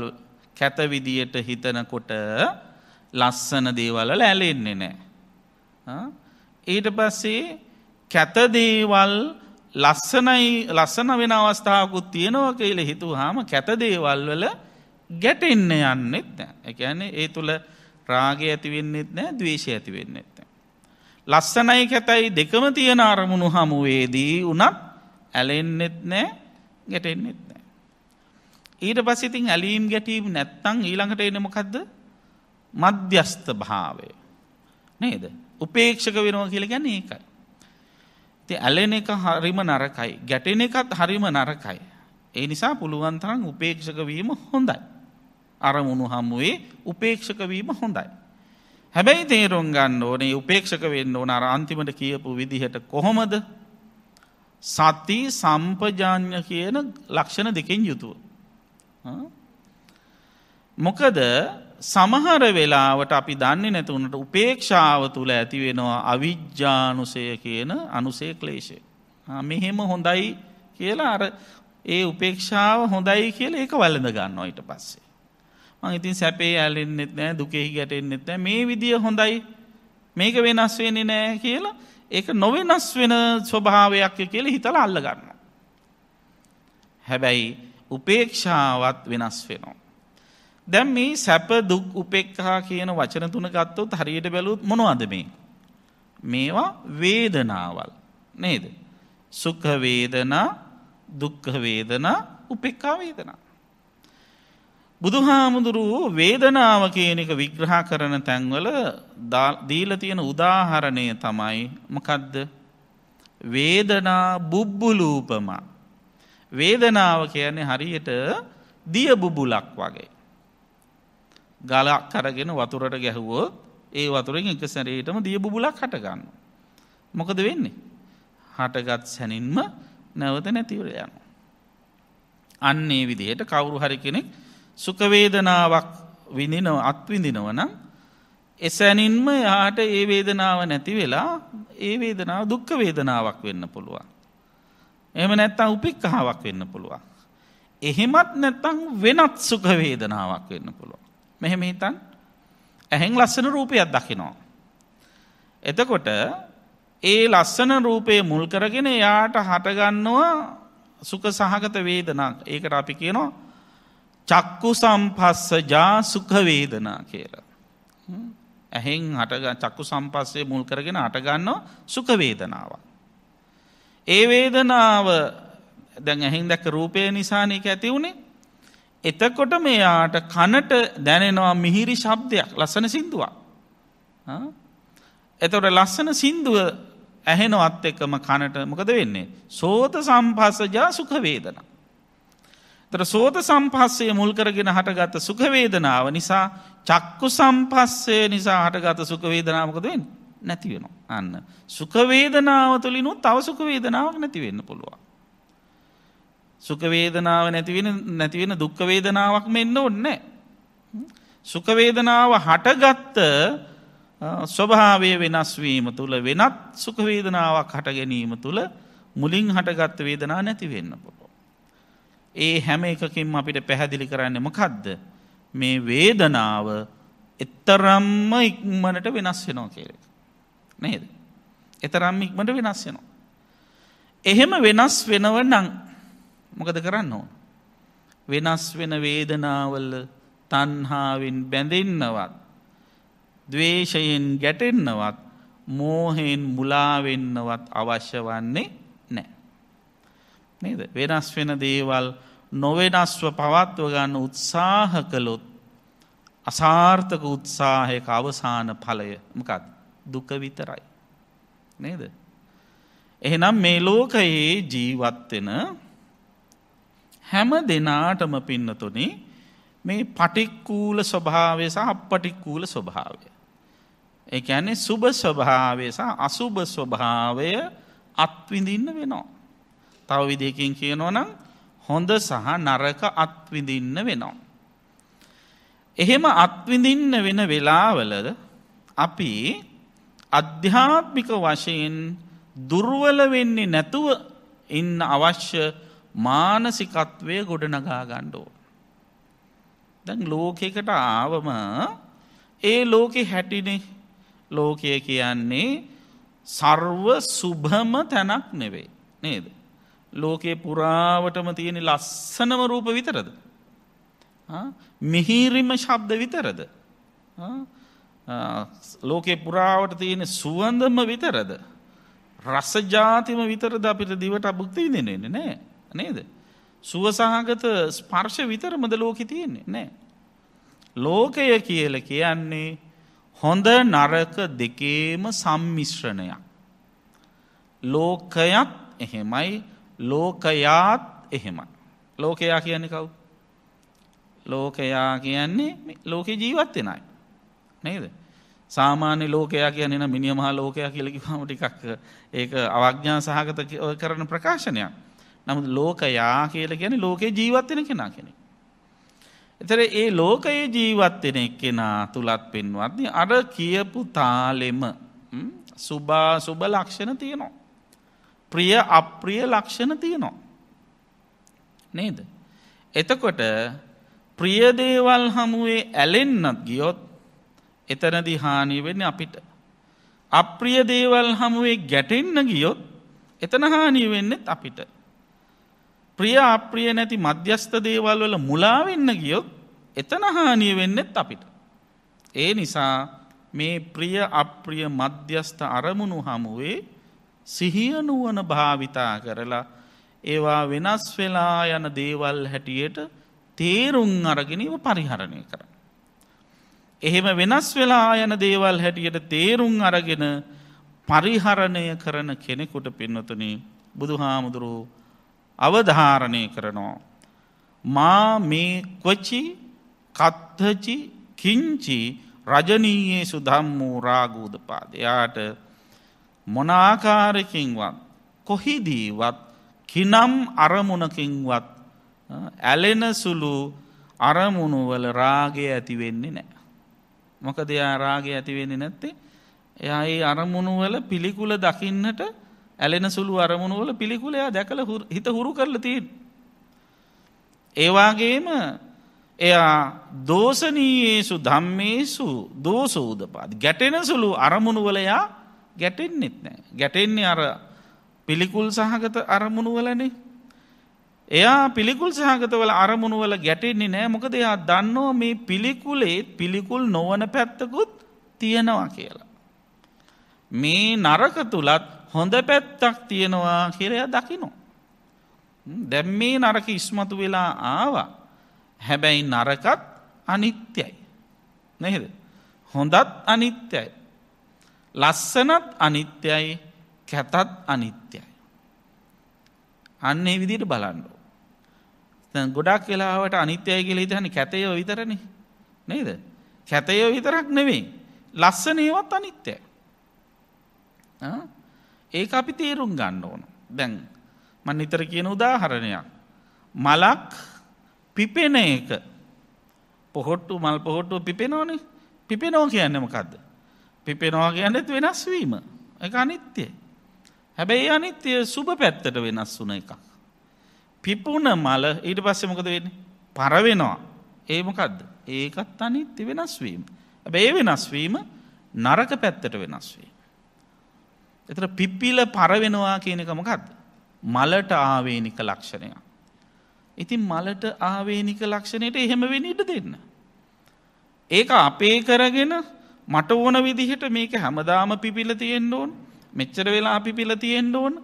කැත විදියට හිතනකොට ලස්සන දේවල ලැලෙන්නේ නෑ. ඊට පස්සේ කැතදේවල් ලස්සනයි ලස්සන වෙන අවස්ථාවකුත් තියෙනවා කියල හිතු හාම කැතදේවල් වල ගැටෙන්න යන්නෙත් නෑ. එකන්නේ ඒ තුළ රාගය ඇතිවෙන්නෙත් නෑ දවේශය ඇතිවෙන්නෙත්. ලස්සනයි කැතයි දෙකම තියෙන අරමුණු හමුවේදී උනත් ඇලෙන්නෙත් නෑ ගැටෙන්නෙත් නෑ. ඊට පසිතින් ඇලීම් ගැටීම් නැත්තං ඊළඟට එනමකක්ද මධ්‍යස්ථ භාවය නේද උපේක්ෂක වෙනවා කියල ගැන ඒකයි. ති ඇලෙන එක හරිම නරකයි ගැටෙන එකත් හරිම නරකයි. ඒ නිසා පුළුවන්තරන් උපේක්ෂකවීම හොඳයි. අරමුණු හමුවේ උපේක්ෂකවීම හොඳයි. හැබැයි තේරුම් ගන්න ඕනේ උපේක්ෂක වෙන්න ඕන අර අන්තිමට කියපු විදිහට කොහොමද සති සම්පජාඥ කියන ලක්ෂණ දෙකෙන් යුතුව. මොකද සමහර වෙලාවට අපි දන්නේ නැතුනට උපේක්ෂාව තුළ ඇතිවෙනවා අවිජ්ජානුසය කියන අනුසේ ක්ලේශය. මෙහෙම හොඳයි කියලා අර ඒ උපේක්ෂාව හොඳයි කියල ඒක වලඳ ගන්න ඊට පස්සේ. මං ඉතින් සැපේ ඇලෙන්න්නෙත් නෑ දුකෙහි ගැටෙන්න්නෙත් නෑ මේ විදිිය හොඳයි මේක වෙනස් වෙන නෑ කියලා ඒක නොවෙනස් වෙන ස්වභාවයක් කියල හිතල අල්ලගන්න. හැබැයි උපේක්ෂාවත් වෙනස් වෙනවා. දැන් මේ සැප දුක් උපේක්ඛා කියන වචන තුන ගත්තොත් හරියට බැලුවොත් මොනවද මේ? මේවා වේදනාවල් නේද? සුඛ වේදනා, දුක්ඛ වේදනා, උපේක්ඛා වේදනා. බුදුහාමුදුරුවෝ වේදනාව කියන එක විග්‍රහ කරන තැන්වල දීලා තියෙන උදාහරණය තමයි මොකද්ද? වේදනා බුබ්බුලූපම. වේදනාව කියන්නේ හරියට දිය බුබුලක් වගේ. ගලක් කරගෙන වතුරට ගැහුවෝ ඒ වතුරෙන් එක සැරේටම දිය බුබුලක් හටගන්න. මොකද වෙන්නේ. හටගත් සැනින්ම නැවත නැතිවර යන. අන්නේ විදිහට කවුරු හරි කෙනෙක් සුකවේදනාවක් විඳිනව අත්විඳිනව නම් එසැනින්ම යාට ඒ වේදනාව නැති වෙලා ඒ වේදනාව දුක්ක වේදනාවක් වෙන්න පුළුවන්. එම නැත්තං උපික්කහාවක් වෙන්න පුළුවන්. එහෙමත් නැත්තං වෙනත් සුකවේදනාවක් වෙන්න පුළුවන්. මෙහෙම හිතන් ඇහෙන් ලස්සන රූපයක් දකිනවා. එතකොට ඒ ලස්සන රූපයේ මුල් කරගෙන එයාට හටගන්නවා සුක සහගත වේදනා ඒකට අපි කියනවා චක්කු සම්පස්සජා සුඛවේදනා කියලා. ඇහෙන් හට චක්කු සම්පස්සේ මුල් කරගෙන අටගන්නවා සුඛවේදනාව. ඒ වේදනාව දැන් ඇහෙන් දැක රූපය නිසානයක ඇති වුණේ එතකොට මෙයාට කනට දැනෙනවා මිහිරි ශබ්දයක් ලස්සන සිින්දුවක්. එතට ලස්සන සිින්දුව ඇහෙනවත් එකම කනට මොකද වෙන්නේ. සෝත සම්පස්සජා සුඛවේදන. තර සෝත සම්පස්සේ මුල් කරගෙන හටගත්ත සුඛවේදනාව නිසා චක්කු සම්පස්සේ නිසා හටගත සුඛවේදනාවකද වෙන් නැතිවෙන. අන්න. සුඛවේදනාව තුළිනුත් තව සුඛවේදනාවක් නැතිවෙන්න පුළුවන්. සුකවේදනාව නැතිවෙන නැතිවෙන දුක්කවේදනාවක් මෙන්න ඔන්නෑ. සුකවේදනාව හටගත්ත ස්වභාවය වෙනස්වීම තුළ වෙනත් සුකවේදනාවක් හට ගැනීම තුළ මුලින් හටගත්ත වේදනා නැතිවෙන්න පොපෝ. ඒ හැම එකකින් අපිට පැහැදිලි කරන්න මොකක්ද. මේ වේදනාව එත්තරම්ම ඉක්මනට වෙනස් වෙනෝ කෙරෙක්. නේද. එතරම් ඉක්මට වෙනස් වෙනවා. එහෙම වෙනස් වෙනව නං මොකද කරන්න ඕන. වෙනස් වෙන වේදනාවල තන්හාාවෙන් බැඳෙන්නවත්. දවේශයෙන් ගැටෙන්නවත් මෝහෙන් මුලාවෙන්නවත් අවශ්‍ය වන්නේ නෑ. නේද වෙනස් වෙන දේවල් නොවෙනස්ව පවත්ව ගන්න උත්සාහ කළොත් අසාර්ථක උත්සාහයක අවසාන ඵලය මකත් දුක විතරයි. නේද. එහෙනම් මේ ලෝකයේ ජීවත්වෙන හැම දෙනාටම පින්නතුනේ මේ පටික්කූල ස්වභාවය සහ අපපටික්කූල ස්වභාවය. ඒ ඇනෙ සුභ ස්වභාවය සහ අසුභ ස්වභාවය අත්විඳින්න වෙනවා. තව විදිකින් කියනවනම් හොඳ සහ නරක අත්විඳින්න වෙනවා. එහෙම අත්විඳින්න වෙන වෙලාවල අපි අධ්‍යාත්මික වශයෙන් දුර්වල වෙන්නේ නැතුව ඉන්න අවශ්‍ය මානසිකත්වය ගොඩනගා ගණ්ඩෝ. දැන් ලෝකෙකට ආවම ඒ ලෝකෙ හැටිනේ ලෝකය කියන්නේ සර්ව සුභම තැනක් නෙවේ නේද. ලෝකයේ පුරාවටම තියෙන ලස්සනම රූප විතරද. මිහිරිම ශබ්ද විතරද. ලෝකේ පුරාවට තියෙන සුවඳම විතරද. රසජාතිම විතරද අපිට දිවට අභුක්ති විදිනෙන්නේ නෑ. නේද. සුවසහගත ස්පර්ශ විතරමද ලෝකෙ තියෙන්නේ නෑ. ලෝකය කියල කියන්නේ හොඳ නරක දෙකේම සම්මිශ්‍රණයක්. ලෝකයත් එහෙමයි ලෝකයාත් එහෙමයි. ලෝකයා කියන්නේ කවු. ලෝකයා කියන්නේ ලෝක ජීවත්වෙන අයි. නේද. සාමාන්‍ය ලෝකයා කියන එන මිනිිය මහා ලෝකයා කියලකි පමටිකක් ඒක අවඥා සහගත කරන ප්‍රකාශනයක්. නමුත් ලෝකයා කියල ගැන ලෝකයේ ජීවත්වෙන කෙනා කෙනෙක්. එතර ඒ ලෝකයේ ජීවත්වෙන කෙනා තුළත් පෙන්වත්න්නේ අර කියපු තාලෙම සුබා සුබ ලක්ෂණ තියනවා. ප්‍රිය අප්‍රිය ලක්ෂණ තියනවා. නේද. එතකොට ප්‍රියදේවල් හමුවේ ඇලෙන්න්නත් ගියොත් එතනදි හානි වෙන්න අපිට. අප්‍රිය දේවල් හමුවේ ගැටෙන්න ගියොත් එතන හානි වෙන්නෙත් අපිට. ප්‍රිය අප්‍රිය නැති මධ්‍යස්ථ දේවල් වල මුලා වෙන්න ගියොත් එතන හානිය වෙන්නෙත් අපිට. ඒ නිසා මේ ප්‍රිය අප්‍රිය මධ්‍යස්ථ අරමුණු හමුවේ සිහිය නුවණ භාවිතා කරලා ඒවා වෙනස් වෙලා යන දේවල් හැටියට තේරුම් අරගෙන ඒව පරිහරණය කරන්න. එහෙම වෙනස් වෙලා යන දේවල් හැටියට තේරුම් අරගෙන පරිහරණය කරන කෙනෙකුට පින්නතුනේ බුදුහාමුදුරුවෝ අවධාරණය කරනවා. මා මේ කොචි කත්හචි කිංචි රජනීයේ සුදම්මූ රාගූද පාද. එයාට මොනාකාරකින්වත් කොහිදීවත් කිනම් අරමුණකින්වත් ඇලෙන සුළු අරමුණුවල රාගය ඇතිවෙන්නේ නෑ. මොකද එයා රාගය ඇතිවෙන්නේ නැත්තේ එයා ඒ අරමුණුවල පිළිකුල දකින්නට ඇලෙන සුළු අරමුණුවල පිළිකුලයා දැකල හිත හුරු කරල තියෙන්. ඒවාගේම එයා දෝසනීයේසු ධම්මේසු දෝසෝදපාද. ගැටෙන සුළු අරමුණුවලයා ගැටෙන්න්නෙත් නෑ. ගැටෙන්නේ අර පිළිකුල් සහගත අරමුණුවලනේ. එයා පිළිකුල් සහගතවල අරමුණුවල ගැටෙන්නේ නෑ මොකද එයා දන්නෝ මේ පිළිකුලේත් පිළිකුල් නොවන පැත්තකුත් තියෙනවා කියලා. මේ නරක තුළත් හොඳ පැත්තක් තියෙනවා කියලය දකිනෝ. දැම් මේ නරක ඉස්මතු වෙලා ආවා හැබැයි නරකත් අනිත්‍යයි. නැහෙද. හොඳත් අනිත්‍යයි. ලස්සනත් අනිත්‍යයි කැතත් අනිත්‍යයි. අන්න ඒ විදිට බලන්නෝ. ගොඩක් වෙලාවට අනිත්‍යය කියල හිතන කැතය විතරණ නේද. කැතය විතරක් නෙවෙයි. ලස්සනේවත් අනිත්‍යය. ඒක අපි තේරුම් ගන්න ඕන. දැන් මන් නිතර කියන උදාහරණයක්. මලක් පිපෙන එක පොහොට්ටු මල් පොහොට්ටුව පිපෙනෝනි පිපෙනෝ කියන්නමකක්ද. පිපෙනවා කියන්නත් වෙනස් වීම එක අනිත්‍යය. හැබැයි අනිත්‍යය සුබ පැත්තට වෙනස් වුන එකක්. පිපුුණ මල ඊට පස්සෙමකද වෙන්නේ පරවෙනවා ඒමකක්ද ඒකත් අනිත්‍ය වෙනස්වීම. ඇබැ ඒ වෙනස්වීම නරක පැත්තට වෙනස්වී. එතර පිප්පිල පරවෙනවා කියනක මොකක්ද. මලට ආවේනික ලක්ෂණය. ඉතින් මලට ආවේනික ලක්ෂණයට එහෙම වෙන ඉට දෙන්න. ඒක අපේ කරගෙන මට ඕන විදිහට මේක හැමදාම පිපිල තියෙන් ඕන් මෙච්චර වෙලා පිපිල තියෙන් ඕන්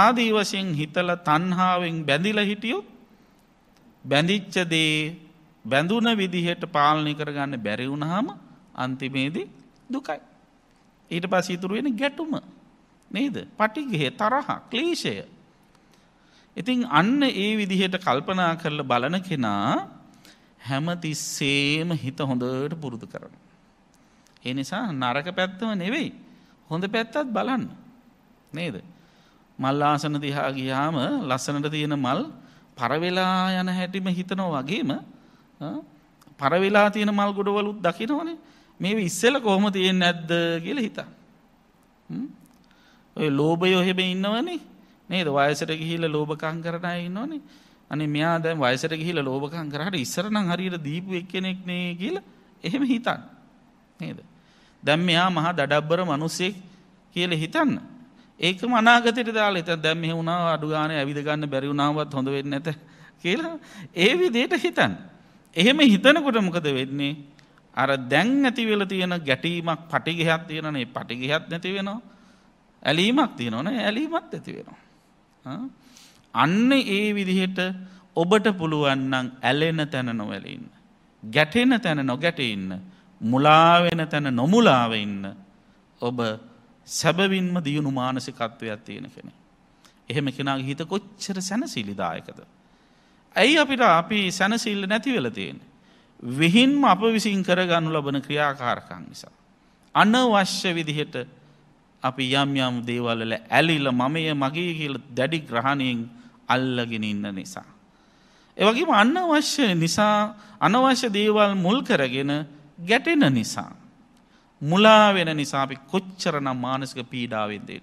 ආදී වශයෙන් හිතල තන්හාාවෙන් බැඳිල හිටියු බැඳිච්චදේ බැඳුන විදිහට පාලනය කරගන්න බැරිවුණහම අන්තිමේදී දුකයි. ඊට පසීතුරුවෙන ගැටුම නේද? පටිඝය තරහ ක්ලේශය. ඉතින් අන්න ඒ විදිහට කල්පනා කරලා බලන කෙනා හැමතිස්සෙම හිත හොඳට පුරුදු කරනවා. ඒ නිසා නරක පැත්තම නෙවෙයි හොඳ පැත්තත් බලන්න. නේද? මල් ආසන දිහා ගියාම ලස්සනට තියෙන මල් පරවෙලා යන හැටිම හිතනවා වගේම පරවෙලා තියෙන මල් ගොඩවලුත් දකිනවනේ. මේව ඉස්සෙල්ලා කොහොම තියෙන්නේ නැද්ද කියලා හිතන්න. ඔය ලෝභය ඔහෙබ ඉන්නවනේ නේද වයසට ගිහිල ලෝභකං කරන අය ඉන්නවනේ අනේ මෙයා දැන් වයසට ගිහිල ලෝභකං කරාට ඉස්සර නම් හරියට දීපු එක්කෙනෙක් නේ කියලා එහෙම හිතන්න නේද දැන් මෙයා මහා දඩබ්බර මිනිසෙක් කියලා හිතන්න ඒකම අනාගතයට දාලා හිතන්න දැන් මෙහෙ වුණා අඩු ගානේ ඇවිද ගන්න බැරි වුණාමවත් හොඳ වෙන්නේ නැත කියලා ඒ විදිහට හිතන්න එහෙම හිතනකොට මොකද වෙන්නේ අර දැන් ඇති වෙලා තියෙන ගැටීමක් පටිඝයක් තියෙනනේ පටිඝයක් නැති වෙනවා ඇලීමක් තියෙනවන ඇලීමත් ඇතිවෙනවා. අන්න ඒ විදිහට ඔබට පුළුවන්නන් ඇලෙන තැන නොවැලඉන්න. ගැටෙන තැන නොගැටඉන්න. මුලාවෙන තැන නොමුලාව ඉන්න. ඔබ සැබවින්ම දියුණු මානසිකත්වයක් තියෙන කෙනෙ. එහෙම කෙනගේ හිත කොච්චර සැනසිලිදායකද. ඇයි අපිට අපි සැනසිල්ල නැතිවෙල තියෙන. විහින්ම අප විසින් කරගනු ලබන ක්‍රියාකාරකං නිසා. අනවශ්‍ය විදිහට අපි යම් යම් දේවල්ල ඇලිල මමය මගේ කියල දැඩි ග්‍රහණයෙන් අල්ලගෙන ඉන්න නිසා. එවගේම අන්නවශ්‍ය නිසා අනවශ්‍ය දේවල් මුල් කරගෙන ගැටෙන නිසා. මුලා වෙන නිසා අපි කොච්චරනම් මානසික පීඩාවෙන්දෙන්.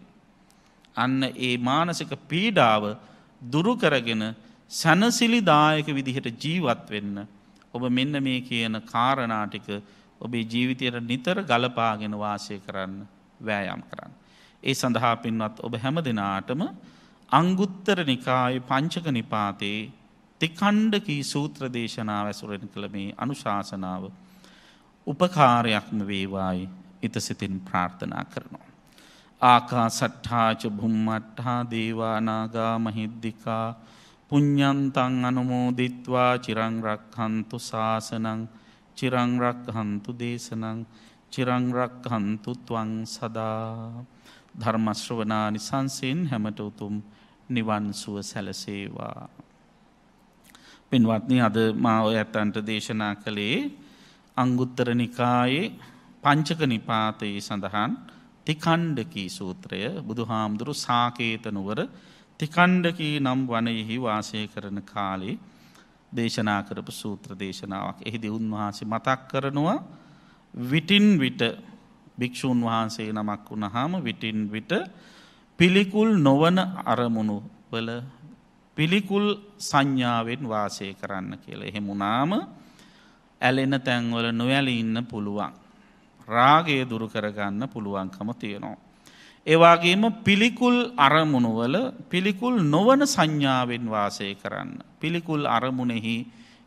අන්න ඒ මානසික පීඩාව දුරුකරගෙන සැනසිලිදායක විදිහට ජීවත් වෙන්න ඔබ මෙන්න මේ කියන කාරණාටික ඔබේ ජීවිතයට නිතර ගලපාගෙන වාසය කරන්න. වෑයම් කරන්න. ඒ සඳහා පින්වත් ඔබ හැම දෙනාටම අංගුත්තර නිකාය පංචක නිපාතයේ තිකණ්ඩකී සූත්‍ර දේශනාව ඇසුරෙන් කළ මේ අනුශාසනාව උපකාරයක්ම වේවායි ඉතසිතින් ප්‍රාර්ථනා කරනවා. ආකා සට්ඨාච බුම්මට්හා දේවානාගා මහිද්දිකා පුඤ්ඥන්තන් අනුමෝදිත්වා චිරංරක් හන්තු ශාසනං චිරංරක් හන්තු දේශනං චිරංරක්හන්තුත්වං සදා ධර්මශ්‍රවනා නිසන්සයෙන් හැමට උතුම් නිවන් සුව සැලසේවා. පින්වත්නි අද මාව ඇත්තන්ට දේශනා කළේ අංගුත්තර නිකායේ පංචක නිපාතයේ සඳහන් තිකණ්ඩකී සූත්‍රය බුදුහාමුදුරු සාකේතනුවර තිකණ්ඩකී නම් වනයෙහි වාසය කරන කාලේ දේශනා කරපු සූත්‍ර දේශනාවක් එහිදී උන්වහන්සේ මතක් කරනවා විටින් විට භික්‍ෂූන් වහන්සේ නමක් වුණහාම විටින් විට පිළිකුල් නොවන අරමුණු වල පිළිකුල් සංඥාවෙන් වාසය කරන්න කියලා. එහෙම වුණාම ඇලෙන තැන්වල නොඇලී ඉන්න පුළුවන්. රාගය දුරු කරගන්න පුළුවන්කම තියෙනවා. ඒ වගේම පිළිකුල් අරමුණු වල පිළිකුල් නොවන සංඥාවෙන් වාසය කරන්න. පිළිකුල් අරමුණෙහි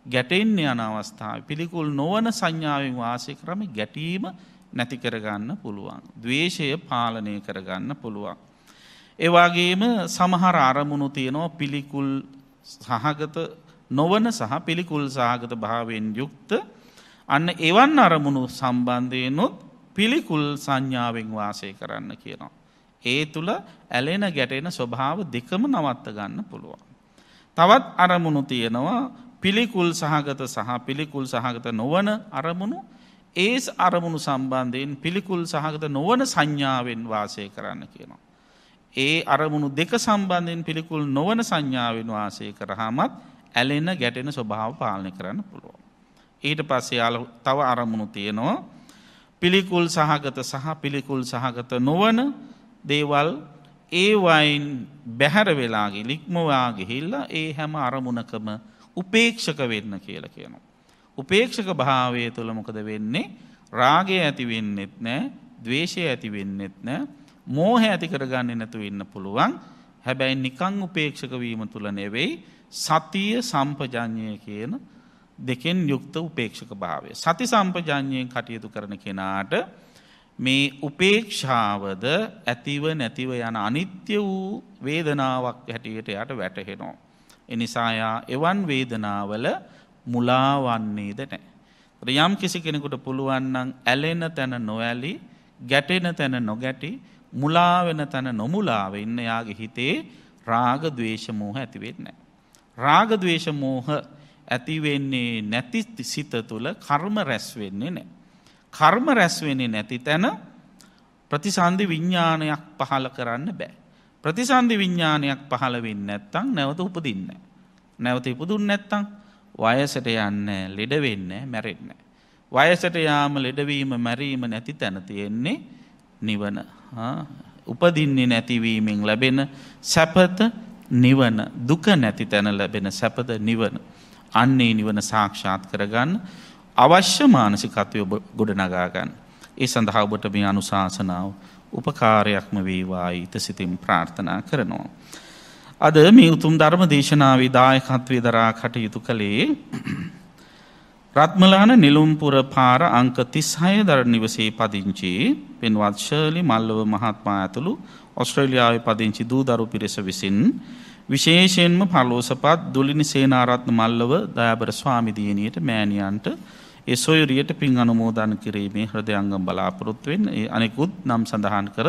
ගැටෙන්නේ අනවස්ථාව පිළිකුල් නොවන සංඥාවෙන් වාසය කරම ගැටීම නැති කරගන්න පුළුවන්. දවේශය පාලනය කරගන්න පුළුවන්. ඒවාගේම සමහර අරමුණු තියෙනවා පිළිකුල් සහගත නොවන සහ පිළිකුල් සහගත භාවෙන් යුක්ත අන්න එවන් අරමුණු සම්බන්ධයනොත් පිළිකුල් සංඥාවෙන් වාසය කරන්න කියනවා. ඒ තුළ ඇලෙන ගැටෙන ස්වභාව දෙකම නවත්ත ගන්න පුළුවන්. තවත් අරමුණු තියෙනවා පිළිකුල් සහගත සහ පිළිකුල් සහගත නොවන අරමුණු ඒස් අරමුණු සම්බන්ධයෙන් පිළිකුල් සහගත නොවන සංඥාවෙන් වාසය කරන්න කියනවා. ඒ අරමුණු දෙක සම්බන්ධයෙන් පිළිකුල් නොවන සංඥාවෙන් වාසය කරහමත් ඇලෙන ගැටෙන ස්වභාව පාලනය කරන්න පුළුවන්. ඊට පස්සේ තව අරමුණු තියෙනවා පිළිකුල් සහගත සහ පිළිකුල් සහගත නොවන දේවල් ඒවයින් බැහැර වෙලාගේ ලික්මවාගේ හිල්ල ඒ හැම අරමුණකම උපේක්ෂක වෙන්න කියලා කියනවා. උපේක්ෂක භාවය තුළ මොකද වෙන්නේ රාගය ඇති වෙන්නෙත් නෑ දවේශය ඇති වෙන්නෙත් නෑ මෝහ ඇති කරගන්න නැතු වෙන්න පුළුවන් හැබැයි නිකං උපේක්ෂක වීම තුළ නෙවෙයි සතිය සම්පජඥය කියන දෙකෙන් යුක්ත උපේක්ෂක භාවය. සති සම්පජඥයෙන් කටයුතු කරන කෙනාට මේ උපේක්ෂාවද ඇතිව නැතිව යන අනිත්‍ය වූ වේදනාවක් හැටියට යට වැටහෙනවා. එනිසායා එවන් වේදනාවල මුලාවන්නේද නෑ. යම් කිසි කෙනෙකුට පුළුවන්නන් ඇලෙන තැන නොඇලි ගැටෙන තැන නොගැටි මුලාවෙන තැන නොමුලාව ඉන්න යාගේ හිතේ රාග දවේශමූහ ඇතිවෙන්නේ. රාග දවේශමූහ ඇතිවෙන්නේ නැති සිත තුළ කර්ම රැස්වෙන්නේ නෑ. කර්ම රැස්වෙන්නේ නැති තැන ප්‍රතිසන්ධි විඤ්ඥානයක් පහල කරන්න බෑ. ප්‍රතිසන්ධි විඤ්ඥානයක් පහළ වෙන්න නැත්තං නැවත උපදින්න. නැවත ඉපදුන් නැත්තං වයසට යන්න ලෙඩවෙන්න මැරෙන්න. වයසට යාම ලෙඩවීම මැරීම නැති තැන තියෙන්නේ නිවන උපදින්නේ නැතිවීමෙන් ලැබෙන සැපත නිවන දුක නැති තැන ලැබෙන සැපද නිවන. අන්නේ නිවන සාක්ෂාත් කරගන්න අවශ්‍ය මානසිකත්වය ගොඩ නගාගන්න. ඒ සඳහා ඔබට මේ අනුශාසනාව. උපකාරයක්ම වේවා ඊතසිතින් ප්‍රාර්ථනා කරනවා. අද මේ උතුම් ධර්ම දේශනාවේ දායකත්වයේ දරා කටයුතු කළේ රත්මලාන නිලුම්පුර පාර අංක 36 දර නිවසේ පදිංචි පින්වත් ෂර්ලි මල්ලව මහත්මයා ඇතුළු ඕස්ට්‍රේලියාවේ පදිංචි දූ දරු පිරිස විසින් විශේෂයෙන්ම පළෝසපත් දුලිනි සේනාරත්න මල්ලව දයාබර ස්වාමි දියණියට මෑණියන්ට ඒ සොයුරියට පින් අනුමෝදන් කිරීමේ හෘදයංගම් බලාපොරොත්තුවෙන් ඒ අනෙකුත් නම් සඳහන් කර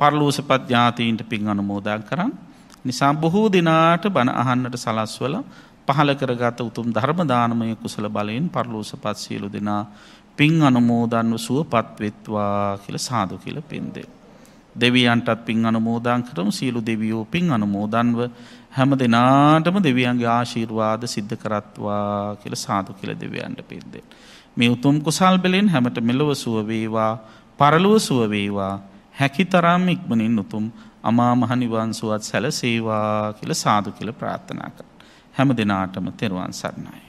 පරලෝසපත් ඥාතීන්ට පින් අනුමෝදන් කරන්න. නිසා බොහෝ දිනාට බණ අහන්නට සලස්වල පහළ කරගත උතුම් ධර්ම දානමය කුසල බලයෙන් පරලෝසපත් සියලු දෙනා පින් අනුමෝදන්ව සුවපත් වෙත්වා කියලා සාදු කියලා පින් දෙන්න. දෙවියන්ටත් පින් අනුමෝදන් කරමු සියලු දෙවියෝ පින් අනුමෝදන්ව හැම දෙනාටම දෙවියන්ගේ ආශිර්වාද සිද්ධ කරත්වා කියලා සාදු කියලා දෙවියන්ට පින් දෙන්න. මේ උතුම් කුසල් බලෙන් හැමට මෙලොව සුව වේවා පරලොව සුව වේවා හැකිතරම් ඉක්මනින් උතුම් අමා මහ නිවන් සුවත් සැලසේවා කියලා සාදු කියලා ප්‍රාර්ථනා කරා හැම දිනාටම තෙරුවන් සරණයි